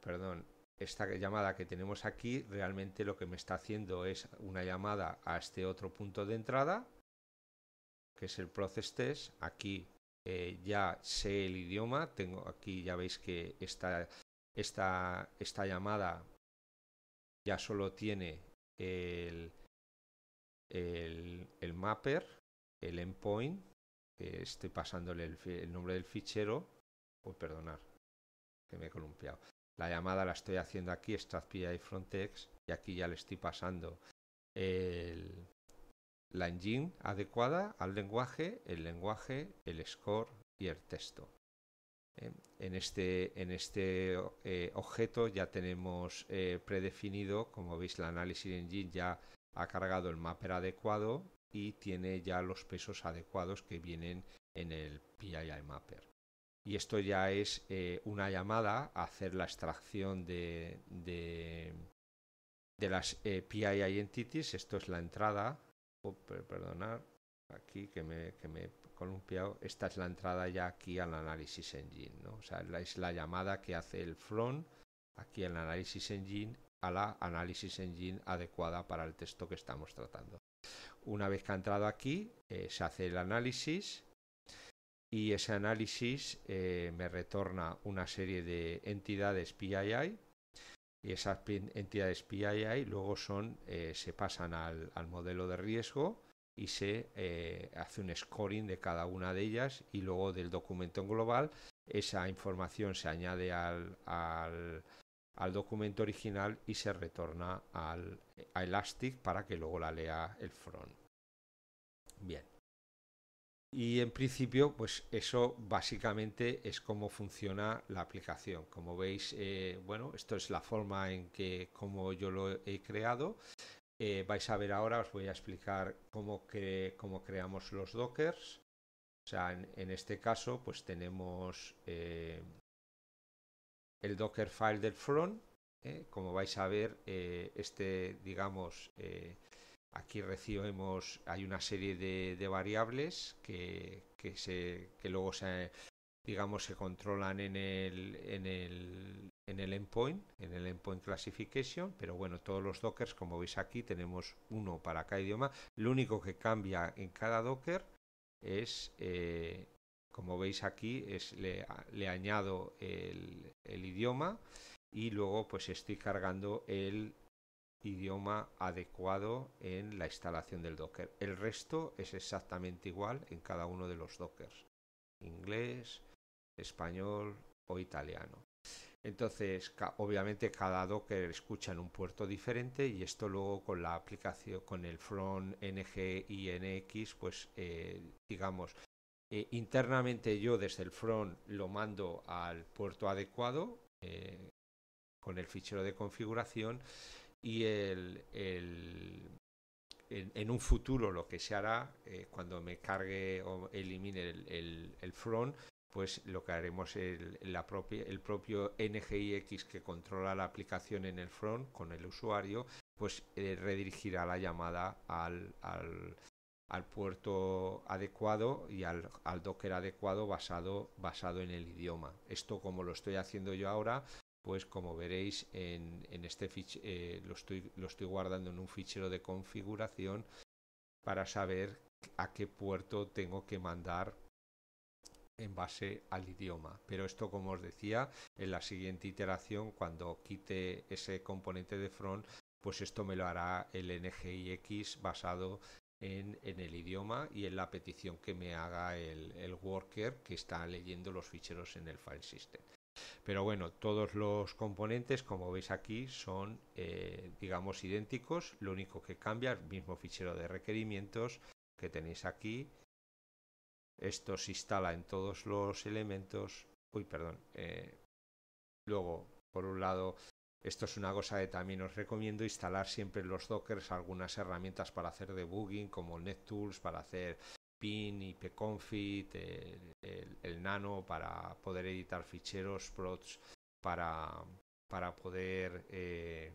perdón, esta llamada que tenemos aquí realmente lo que me está haciendo es una llamada a este otro punto de entrada, que es el process test. Aquí eh, ya sé el idioma, tengo aquí ya veis que esta, esta, esta llamada ya solo tiene el, mapper, el endpoint, que estoy pasándole el, nombre del fichero, o perdonar, que me he columpiado la llamada la estoy haciendo aquí, StatPI Frontex, y aquí ya le estoy pasando el, la engine adecuada al lenguaje, el lenguaje, el score y el texto. ¿Eh? En este, en este eh, objeto ya tenemos eh, predefinido, como veis, la análisis engine ya ha cargado el mapper adecuado y tiene ya los pesos adecuados que vienen en el PII mapper y esto ya es eh, una llamada a hacer la extracción de, las eh, PII entities. Esto es la entrada. Oh, perdonad, perdonar, aquí que me, que he columpiado. Esta es la entrada ya aquí al análisis engine. ¿no? O sea, es la llamada que hace el front aquí al análisis engine a la análisis engine adecuada para el texto que estamos tratando. Una vez que ha entrado aquí, eh, se hace el análisis y ese análisis eh, me retorna una serie de entidades PII y esas entidades PII luego son, eh, se pasan al, modelo de riesgo y se eh, hace un scoring de cada una de ellas y luego del documento en global esa información se añade al, documento original y se retorna al, a Elastic para que luego la lea el front. Bien. Y en principio, pues eso básicamente es cómo funciona la aplicación. Como veis, eh, bueno, esto es la forma en que como yo lo he creado. Eh, vais a ver ahora, os voy a explicar cómo, que cómo creamos los dockers. O sea, en, este caso, pues tenemos eh, el docker file del front. Como vais a ver, este, digamos, Aquí recibimos, hay una serie de, variables que, se, luego se, digamos, se controlan en el, en el, en el endpoint, en el endpoint classification, pero bueno, todos los dockers, como veis aquí, tenemos uno para cada idioma. Lo único que cambia en cada docker es, eh, como veis aquí, es le, añado el, el, idioma y luego pues estoy cargando el, idioma adecuado en la instalación del Docker. El resto es exactamente igual en cada uno de los Dockers. Inglés, español o italiano. Entonces, obviamente cada Docker escucha en un puerto diferente y esto luego con la aplicación, con el front ng y nx, pues eh, digamos, eh, internamente yo desde el front lo mando al puerto adecuado eh, con el fichero de configuración y el, el en, un futuro lo que se hará eh, cuando me cargue o elimine el, front pues lo que haremos el, la propia, el propio NGIX que controla la aplicación en el front con el usuario, pues eh, redirigirá la llamada al, puerto adecuado y al, docker adecuado basado, basado en el idioma. Esto como lo estoy haciendo yo ahora, pues como veréis en, este eh, lo, estoy, guardando en un fichero de configuración para saber a qué puerto tengo que mandar en base al idioma. Pero esto, como os decía, en la siguiente iteración, cuando quite ese componente de front, pues esto me lo hará el NGIX basado en, el idioma y en la petición que me haga el worker que está leyendo los ficheros en el file system. Pero bueno, todos los componentes, como veis aquí, son, eh, digamos, idénticos. Lo único que cambia, el mismo fichero de requerimientos que tenéis aquí. Esto se instala en todos los elementos. Uy, perdón. Eh, luego, por un lado, esto es una cosa que también os recomiendo instalar siempre en los dockers algunas herramientas para hacer debugging como NetTools, para hacer Pin, ipconfit, el, nano para poder editar ficheros, prods, para, para poder eh,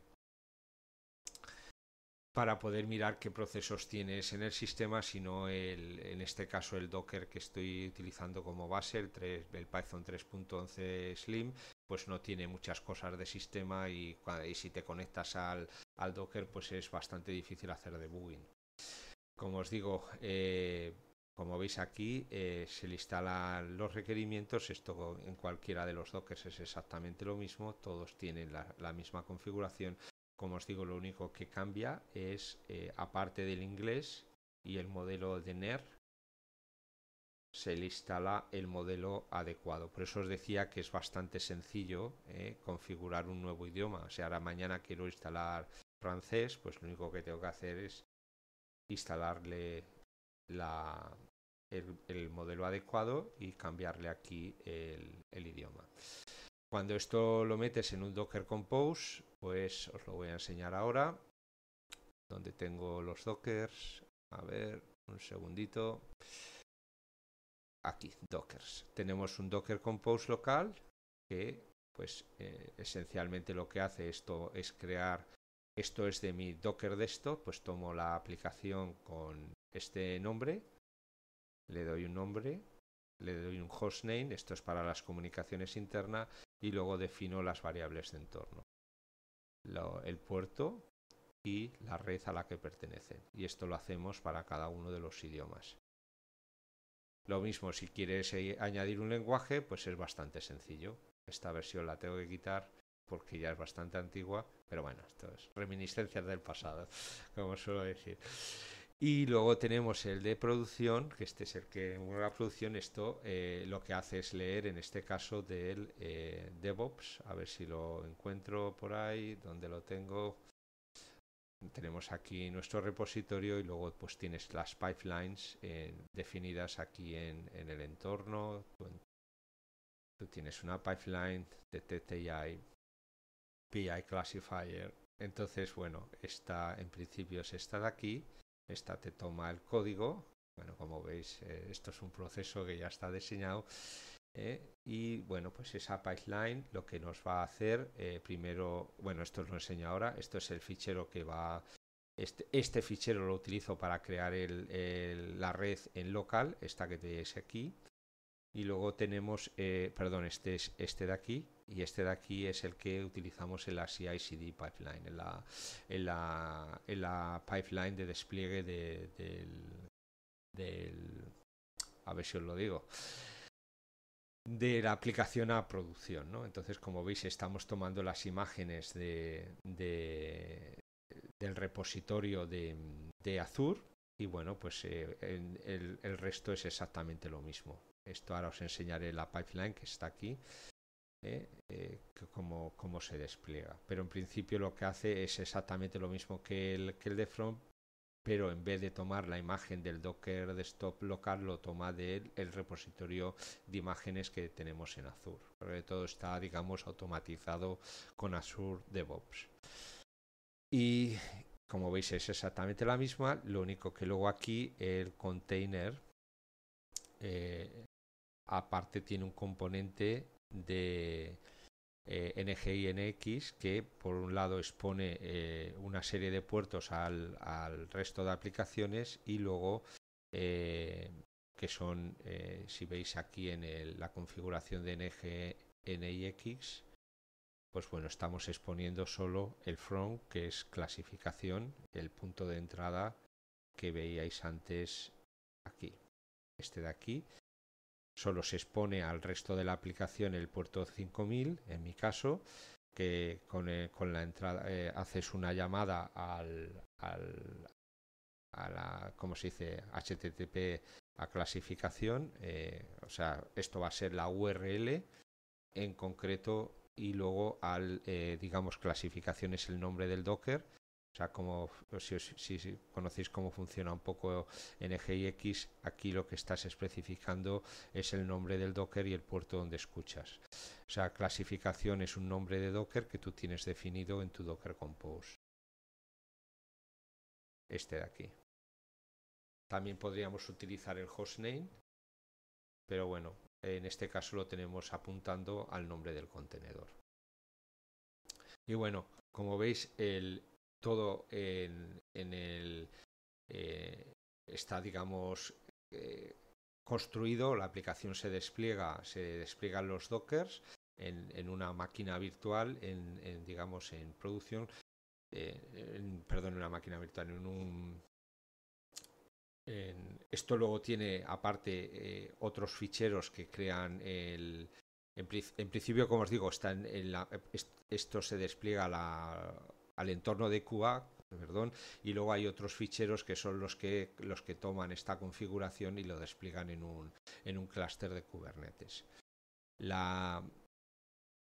para poder mirar qué procesos tienes en el sistema, sino el, en este caso el Docker que estoy utilizando como base, el, el Python 3.11 Slim, pues no tiene muchas cosas de sistema y, si te conectas al, al, Docker, pues es bastante difícil hacer debugging. Como os digo, eh, como veis aquí, eh, se le instalan los requerimientos, esto en cualquiera de los dockers es exactamente lo mismo, todos tienen la, misma configuración. Como os digo, lo único que cambia es, eh, aparte del inglés y el modelo de NER, se le instala el modelo adecuado. Por eso os decía que es bastante sencillo eh, configurar un nuevo idioma. O sea, ahora mañana quiero instalar francés, pues lo único que tengo que hacer es instalarle el, modelo adecuado y cambiarle aquí el, idioma. Cuando esto lo metes en un Docker Compose, pues os lo voy a enseñar ahora, donde tengo los Dockers. A ver, un segundito. Aquí, Dockers. Tenemos un Docker Compose local que, pues, eh, esencialmente lo que hace esto es crear esto es de mi Docker Desktop, pues tomo la aplicación con este nombre, le doy un nombre, le doy un hostname, esto es para las comunicaciones internas, y luego defino las variables de entorno, el puerto y la red a la que pertenecen. Y esto lo hacemos para cada uno de los idiomas. Lo mismo, si quieres eh, añadir un lenguaje, pues es bastante sencillo. Esta versión la tengo que quitar porque ya es bastante antigua, pero bueno, esto es reminiscencias del pasado, como suelo decir. Y luego tenemos el de producción, que este es el que, en la producción, esto eh, lo que hace es leer, en este caso, del eh, DevOps, a ver si lo encuentro por ahí, donde lo tengo. Tenemos aquí nuestro repositorio y luego pues tienes las pipelines eh, definidas aquí en, en el entorno. tú tienes una pipeline de TTI PI Classifier. Entonces, bueno, esta en principio es esta de aquí, esta te toma el código, bueno, como veis, eh, esto es un proceso que ya está diseñado eh, y bueno, pues esa pipeline lo que nos va a hacer eh, primero, bueno, esto os lo enseño ahora, esto es el fichero que va, este, este fichero lo utilizo para crear la red en local, esta que tenéis aquí, y luego tenemos, perdón, este es este de aquí, y este de aquí es el que utilizamos en la CI/CD pipeline, en la, pipeline de despliegue de, a ver si os lo digo de la aplicación a producción, ¿no? Entonces, como veis, estamos tomando las imágenes del repositorio de, de, Azure y bueno, pues eh, el, el resto es exactamente lo mismo. Esto ahora os enseñaré la pipeline que está aquí ¿eh? Eh, cómo, como se despliega. Pero en principio lo que hace es exactamente lo mismo que el, que el de Front, pero en vez de tomar la imagen del Docker desktop local, lo toma del el repositorio de imágenes que tenemos en Azure. todo está, digamos, automatizado con Azure DevOps. Y como veis es exactamente la misma, lo único que luego aquí el container eh, aparte tiene un componente de eh, NGINX que por un lado expone eh, una serie de puertos al, resto de aplicaciones y luego eh, que son, si veis aquí en la configuración de NGINX, pues bueno, estamos exponiendo solo el front, que es clasificación, el punto de entrada que veíais antes aquí, este de aquí, solo se expone al resto de la aplicación el puerto 5000, en mi caso, que con, eh, con la entrada eh, haces una llamada al, a la, se dice? HTTP a clasificación, eh, o sea, esto va a ser la URL en concreto y luego al, digamos, clasificación es el nombre del Docker o sea, como pues, si, conocéis cómo funciona un poco x aquí lo que estás especificando es el nombre del Docker y el puerto donde escuchas. O sea, clasificación es un nombre de Docker que tú tienes definido en tu Docker Compose. Este de aquí. También podríamos utilizar el hostname, pero bueno, en este caso lo tenemos apuntando al nombre del contenedor. Y bueno, como veis, el, todo en, en el eh, está digamos eh, construido la aplicación se despliega se despliegan los dockers en, en una máquina virtual en, digamos en producción eh, perdón en una máquina virtual en un esto luego tiene aparte otros ficheros que crean el en, principio, como os digo, está en la, esto se despliega la, al entorno de cuba perdón, y luego hay otros ficheros que son los que, los que toman esta configuración y lo despliegan en un, en un clúster de Kubernetes. La,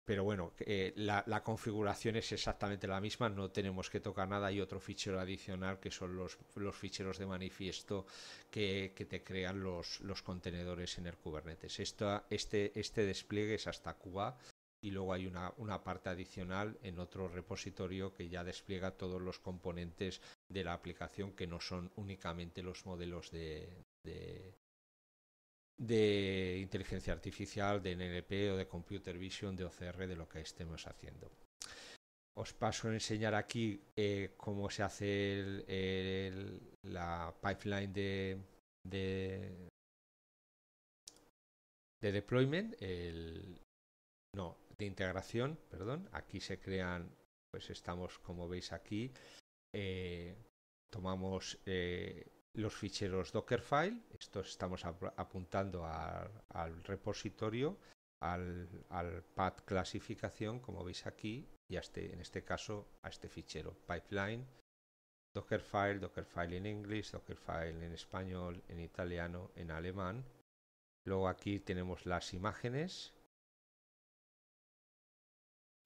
pero bueno, eh, la, configuración es exactamente la misma, no tenemos que tocar nada. Hay otro fichero adicional que son los, los ficheros de manifiesto que, que te crean los, los, contenedores en el Kubernetes. Esto, este, este despliegue es hasta Cuba y luego hay una, una, parte adicional en otro repositorio que ya despliega todos los componentes de la aplicación que no son únicamente los modelos de, de, inteligencia artificial, de NLP o de computer vision, de OCR, de lo que estemos haciendo. Os paso a enseñar aquí eh, cómo se hace la pipeline de, de, de deployment. El, no, integración, perdón. Aquí se crean, pues estamos como veis aquí, eh, tomamos eh, los ficheros Dockerfile, estos estamos apuntando al repositorio, al, al pad clasificación, como veis aquí, y a este, en este caso a este fichero, pipeline, Dockerfile, Dockerfile en inglés, Dockerfile en español, en italiano, en alemán. Luego aquí tenemos las imágenes,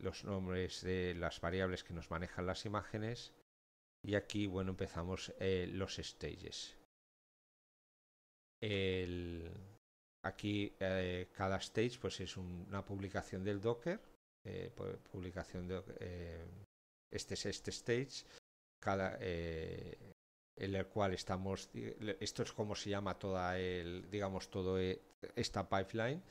los nombres de las variables que nos manejan las imágenes y aquí bueno empezamos eh, los stages el, aquí eh, cada stage pues es una publicación del docker eh, publicación de este es este stage cada en el cual estamos esto es como se llama toda el digamos todo esta pipeline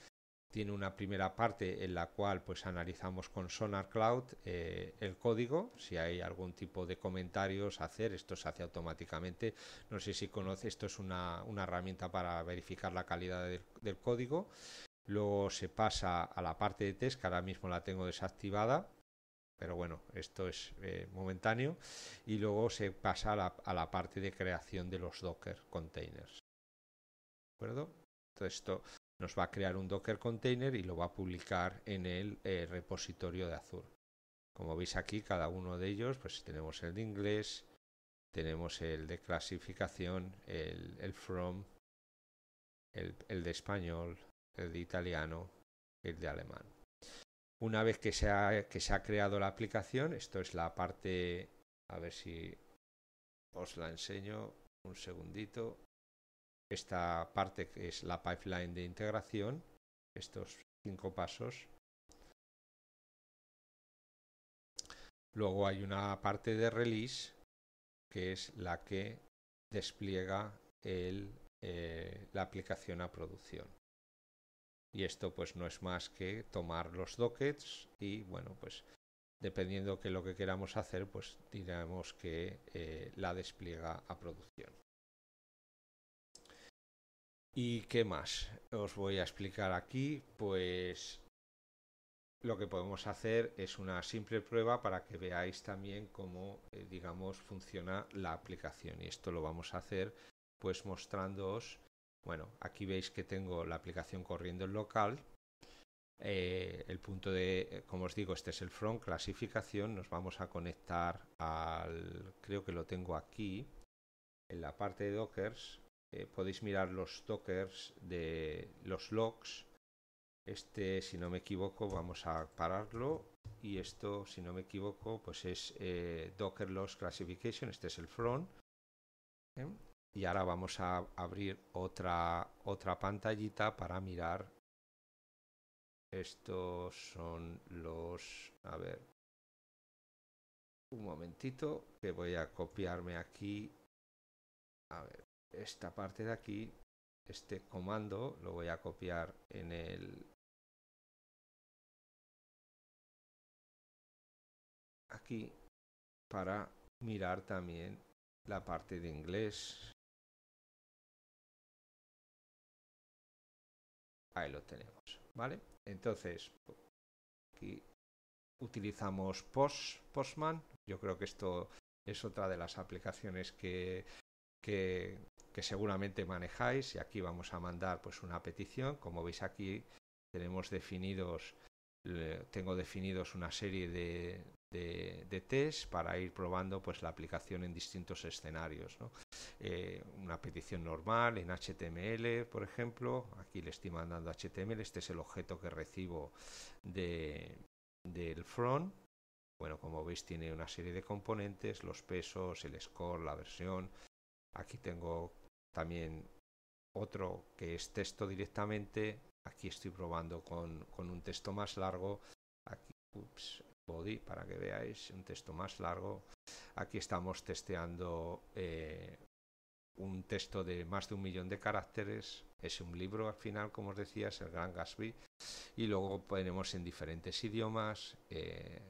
tiene una primera parte en la cual pues analizamos con Sonar Cloud eh, el código, si hay algún tipo de comentarios a hacer, esto se hace automáticamente, no sé si conoce, esto es una, herramienta para verificar la calidad del, código, luego se pasa a la parte de test que ahora mismo la tengo desactivada, pero bueno, esto es eh, momentáneo, y luego se pasa a la, parte de creación de los Docker containers. ¿De acuerdo? esto nos va a crear un Docker container y lo va a publicar en el eh, repositorio de Azure. Como veis aquí, cada uno de ellos, pues tenemos el de inglés, tenemos el de clasificación, el, from, el, de español, el de italiano, el de alemán. Una vez que que se ha creado la aplicación, esto es la parte, a ver si os la enseño un segundito esta parte que es la pipeline de integración, estos cinco pasos. Luego hay una parte de release que es la que despliega eh, la aplicación a producción. Y esto pues no es más que tomar los dockets y bueno pues dependiendo de lo que queramos hacer pues diremos que eh, la despliega a producción. ¿Y qué más? Os voy a explicar aquí, pues lo que podemos hacer es una simple prueba para que veáis también cómo, eh, digamos, funciona la aplicación. Y esto lo vamos a hacer pues mostrándoos, bueno, aquí veis que tengo la aplicación corriendo en local. Eh, el punto de, eh, como os digo, este es el front, clasificación. Nos vamos a conectar al, creo que lo tengo aquí, en la parte de Dockers, eh, podéis mirar los dockers de los logs. Este, si no me equivoco, vamos a pararlo. Y esto, si no me equivoco, pues es eh, Docker Logs Classification. Este es el front. ¿Eh? Y ahora vamos a abrir otra, otra pantallita para mirar. Estos son los... A ver. Un momentito, que voy a copiarme aquí. A ver esta parte de aquí, este comando, lo voy a copiar en el... aquí para mirar también la parte de inglés. Ahí lo tenemos, ¿vale? Entonces, aquí utilizamos Post, Postman. Yo creo que esto es otra de las aplicaciones que, que que seguramente manejáis y aquí vamos a mandar pues una petición. Como veis aquí tenemos definidos, tengo definidos una serie de, de, test para ir probando pues la aplicación en distintos escenarios. ¿no? Eh, una petición normal en HTML, por ejemplo. Aquí le estoy mandando HTML. Este es el objeto que recibo de, del front. Bueno, como veis tiene una serie de componentes, los pesos, el score, la versión. Aquí tengo también otro que es texto directamente. Aquí estoy probando con, un texto más largo. Aquí, ups, body para que veáis un texto más largo. Aquí estamos testeando eh, un texto de más de un millón de caracteres. Es un libro al final, como os decía, es el Gran Gatsby. Y luego ponemos en diferentes idiomas eh,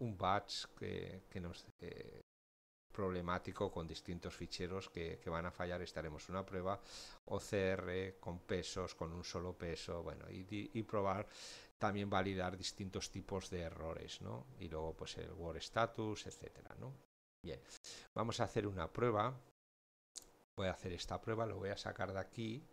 un batch que, nos eh, problemático con distintos ficheros que, van a fallar, estaremos una prueba, OCR con pesos, con un solo peso, bueno, y, probar también validar distintos tipos de errores, ¿no? Y luego pues el word status, etcétera, ¿no? Bien, vamos a hacer una prueba. Voy a hacer esta prueba, lo voy a sacar de aquí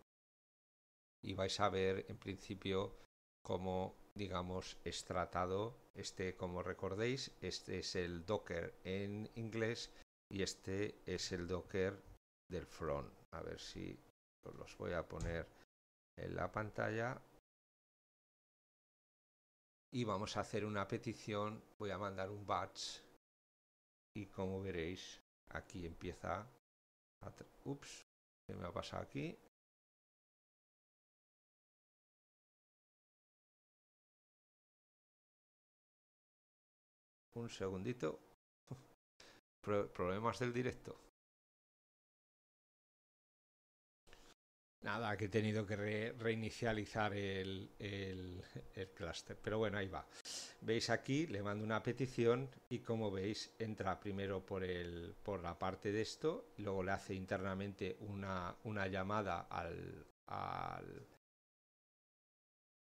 y vais a ver en principio cómo, digamos, es tratado este, como recordéis, este es el Docker en inglés y este es el docker del front. A ver si los voy a poner en la pantalla y vamos a hacer una petición, voy a mandar un batch y como veréis aquí empieza Ups, ¿qué me ha pasado aquí? Un segundito problemas del directo. Nada, que he tenido que reinicializar el, el, el clúster. Pero bueno, ahí va. Veis aquí, le mando una petición y como veis, entra primero por, el, por la parte de esto, luego le hace internamente una, una llamada al, al,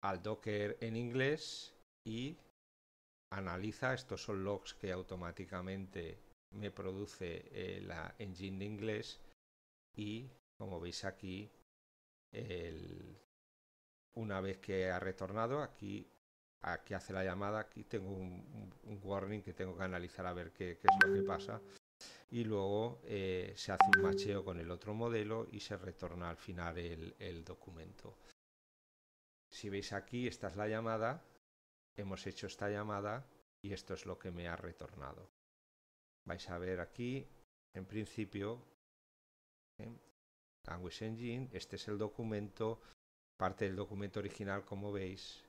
al Docker en inglés y analiza. Estos son logs que automáticamente me produce eh, la engine de inglés y como veis aquí una vez que ha retornado aquí aquí hace la llamada aquí tengo un, warning que tengo que analizar a ver qué, es lo que pasa y luego eh, se hace un macheo con el otro modelo y se retorna al final el documento si veis aquí esta es la llamada hemos hecho esta llamada y esto es lo que me ha retornado vais a ver aquí, en principio, ¿eh? Language Engine, este es el documento, parte del documento original, como veis,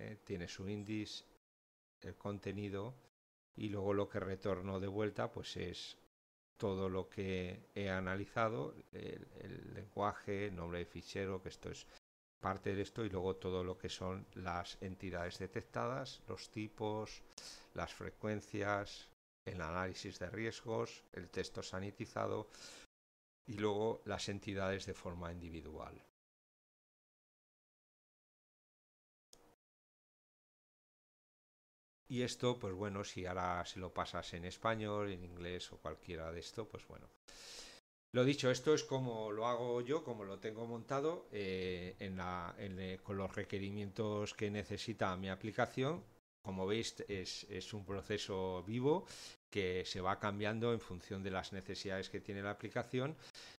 ¿eh? tiene su índice, el contenido, y luego lo que retorno de vuelta, pues es todo lo que he analizado, el, lenguaje, nombre de fichero, que esto es parte de esto y luego todo lo que son las entidades detectadas, los tipos, las frecuencias, el análisis de riesgos, el texto sanitizado y luego las entidades de forma individual. Y esto, pues bueno, si ahora se lo pasas en español, en inglés o cualquiera de esto, pues bueno. Lo dicho, esto es como lo hago yo, como lo tengo montado eh, en la, eh, con los requerimientos que necesita mi aplicación como veis, es, un proceso vivo que se va cambiando en función de las necesidades que tiene la aplicación.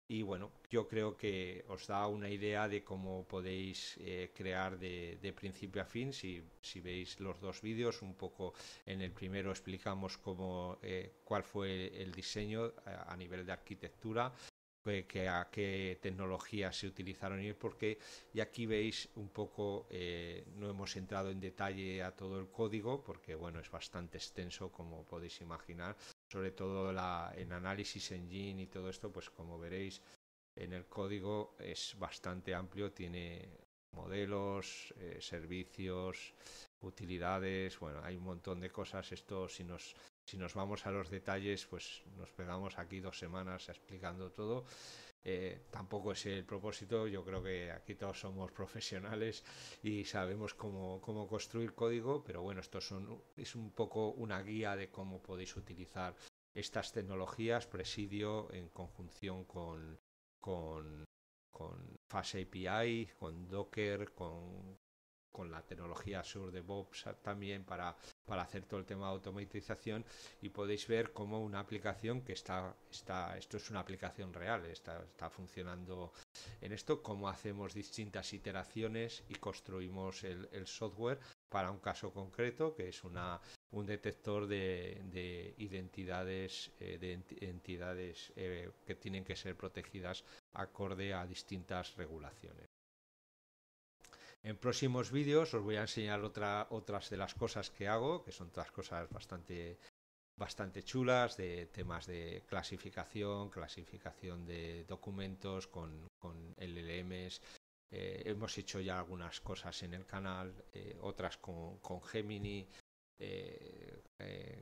Y bueno, yo creo que os da una idea de cómo podéis eh, crear de, principio a fin. Si, veis los dos vídeos, un poco en el primero explicamos cómo, eh, cuál fue el diseño eh, a nivel de arquitectura que, a qué tecnologías se utilizaron y porque y aquí veis un poco eh, no hemos entrado en detalle a todo el código porque bueno es bastante extenso como podéis imaginar sobre todo la, en análisis engine y todo esto pues como veréis en el código es bastante amplio tiene modelos eh, servicios utilidades bueno hay un montón de cosas esto si nos si nos vamos a los detalles, pues nos pegamos aquí dos semanas explicando todo. Eh, tampoco es el propósito, yo creo que aquí todos somos profesionales y sabemos cómo, cómo construir código, pero bueno, esto son, es un poco una guía de cómo podéis utilizar estas tecnologías, Presidio en conjunción con, con, con con Docker, con, la tecnología Sur de también para para hacer todo el tema de automatización y podéis ver cómo una aplicación que está, está esto es una aplicación real, está, está funcionando en esto, cómo hacemos distintas iteraciones y construimos el, software para un caso concreto que es una, un detector de, identidades, eh, de entidades eh, que tienen que ser protegidas acorde a distintas regulaciones. En próximos vídeos os voy a enseñar otra, otras de las cosas que hago, que son otras cosas bastante, bastante chulas, de temas de clasificación, clasificación de documentos con, con LLMs. Eh, hemos hecho ya algunas cosas en el canal, eh, otras con, Gemini, eh,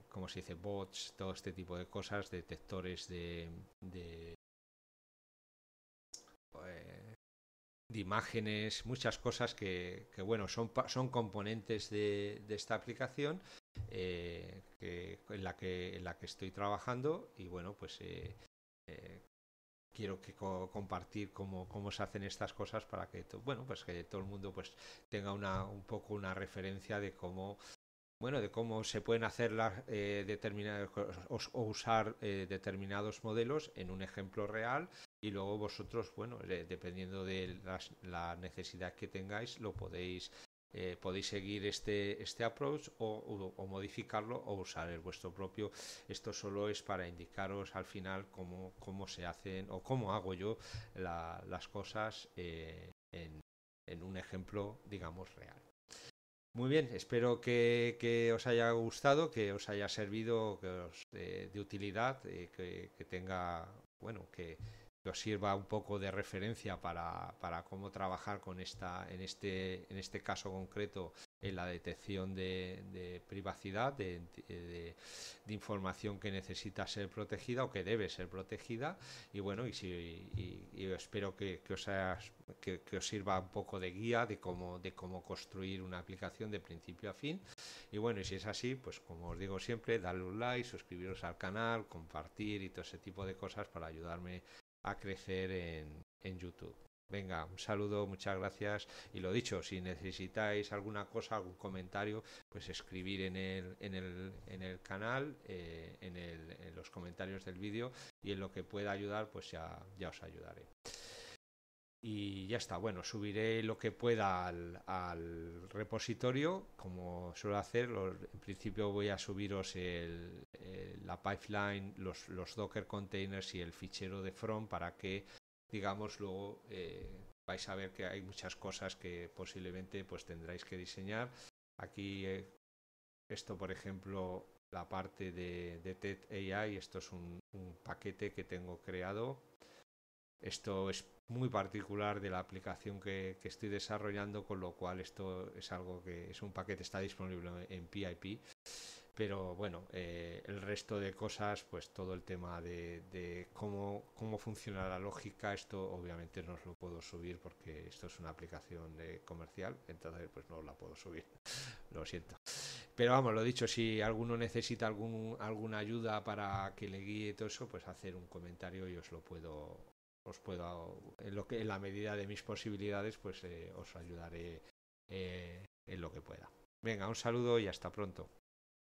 como se dice, bots, todo este tipo de cosas, detectores de de imágenes, muchas cosas que, bueno, son, son componentes de, esta aplicación eh, en, la que, en la que estoy trabajando y bueno, pues eh, eh, quiero que compartir cómo, cómo, se hacen estas cosas para que, bueno, pues que todo el mundo pues tenga una, un poco una referencia de cómo bueno, de cómo se pueden hacer las, o, usar determinados modelos en un ejemplo real y luego vosotros, bueno, eh, dependiendo de la necesidad que tengáis, lo podéis, eh, podéis seguir este, este approach o, modificarlo o usar el vuestro propio. Esto solo es para indicaros al final cómo, cómo se hacen o cómo hago yo las cosas eh, en, un ejemplo, digamos, real. Muy bien, espero que, os haya gustado, que os haya servido que os, de utilidad, que, tenga, bueno, que, que os sirva un poco de referencia para, cómo trabajar con esta, en este, en este caso concreto, en la detección de, privacidad, de, información que necesita ser protegida o que debe ser protegida. Y bueno, y, si, y, espero que, os que, os sirva un poco de guía de cómo, de cómo construir una aplicación de principio a fin. Y bueno, y si es así, pues como os digo siempre, darle un like, suscribiros al canal, compartir y todo ese tipo de cosas para ayudarme a crecer en, en YouTube. Venga, un saludo, muchas gracias. Y lo dicho, si necesitáis alguna cosa, algún comentario, pues escribir en el, en el, en el canal, eh, en, el, en, los comentarios del vídeo y en lo que pueda ayudar, pues ya, ya os ayudaré y ya está. Bueno, subiré lo que pueda al, repositorio, como suelo hacer. en principio voy a subiros la pipeline, los, los, Docker containers y el fichero de front para que, digamos, luego eh, vais a ver que hay muchas cosas que posiblemente pues tendréis que diseñar. Aquí eh, esto, por ejemplo, la parte de, de TED AI, esto es un, un paquete que tengo creado esto es muy particular de la aplicación que, estoy desarrollando, con lo cual esto es algo que es un paquete, está disponible en PIP. Pero bueno, eh, el resto de cosas, pues todo el tema de, cómo, cómo funciona la lógica, esto obviamente no os lo puedo subir porque esto es una aplicación comercial, entonces pues no la puedo subir, lo siento. Pero vamos, lo dicho, si alguno necesita algún, alguna ayuda para que le guíe todo eso, pues hacer un comentario y os lo puedo, os en, lo que, en la medida de mis posibilidades, pues eh, os ayudaré eh, en lo que pueda. Venga, un saludo y hasta pronto.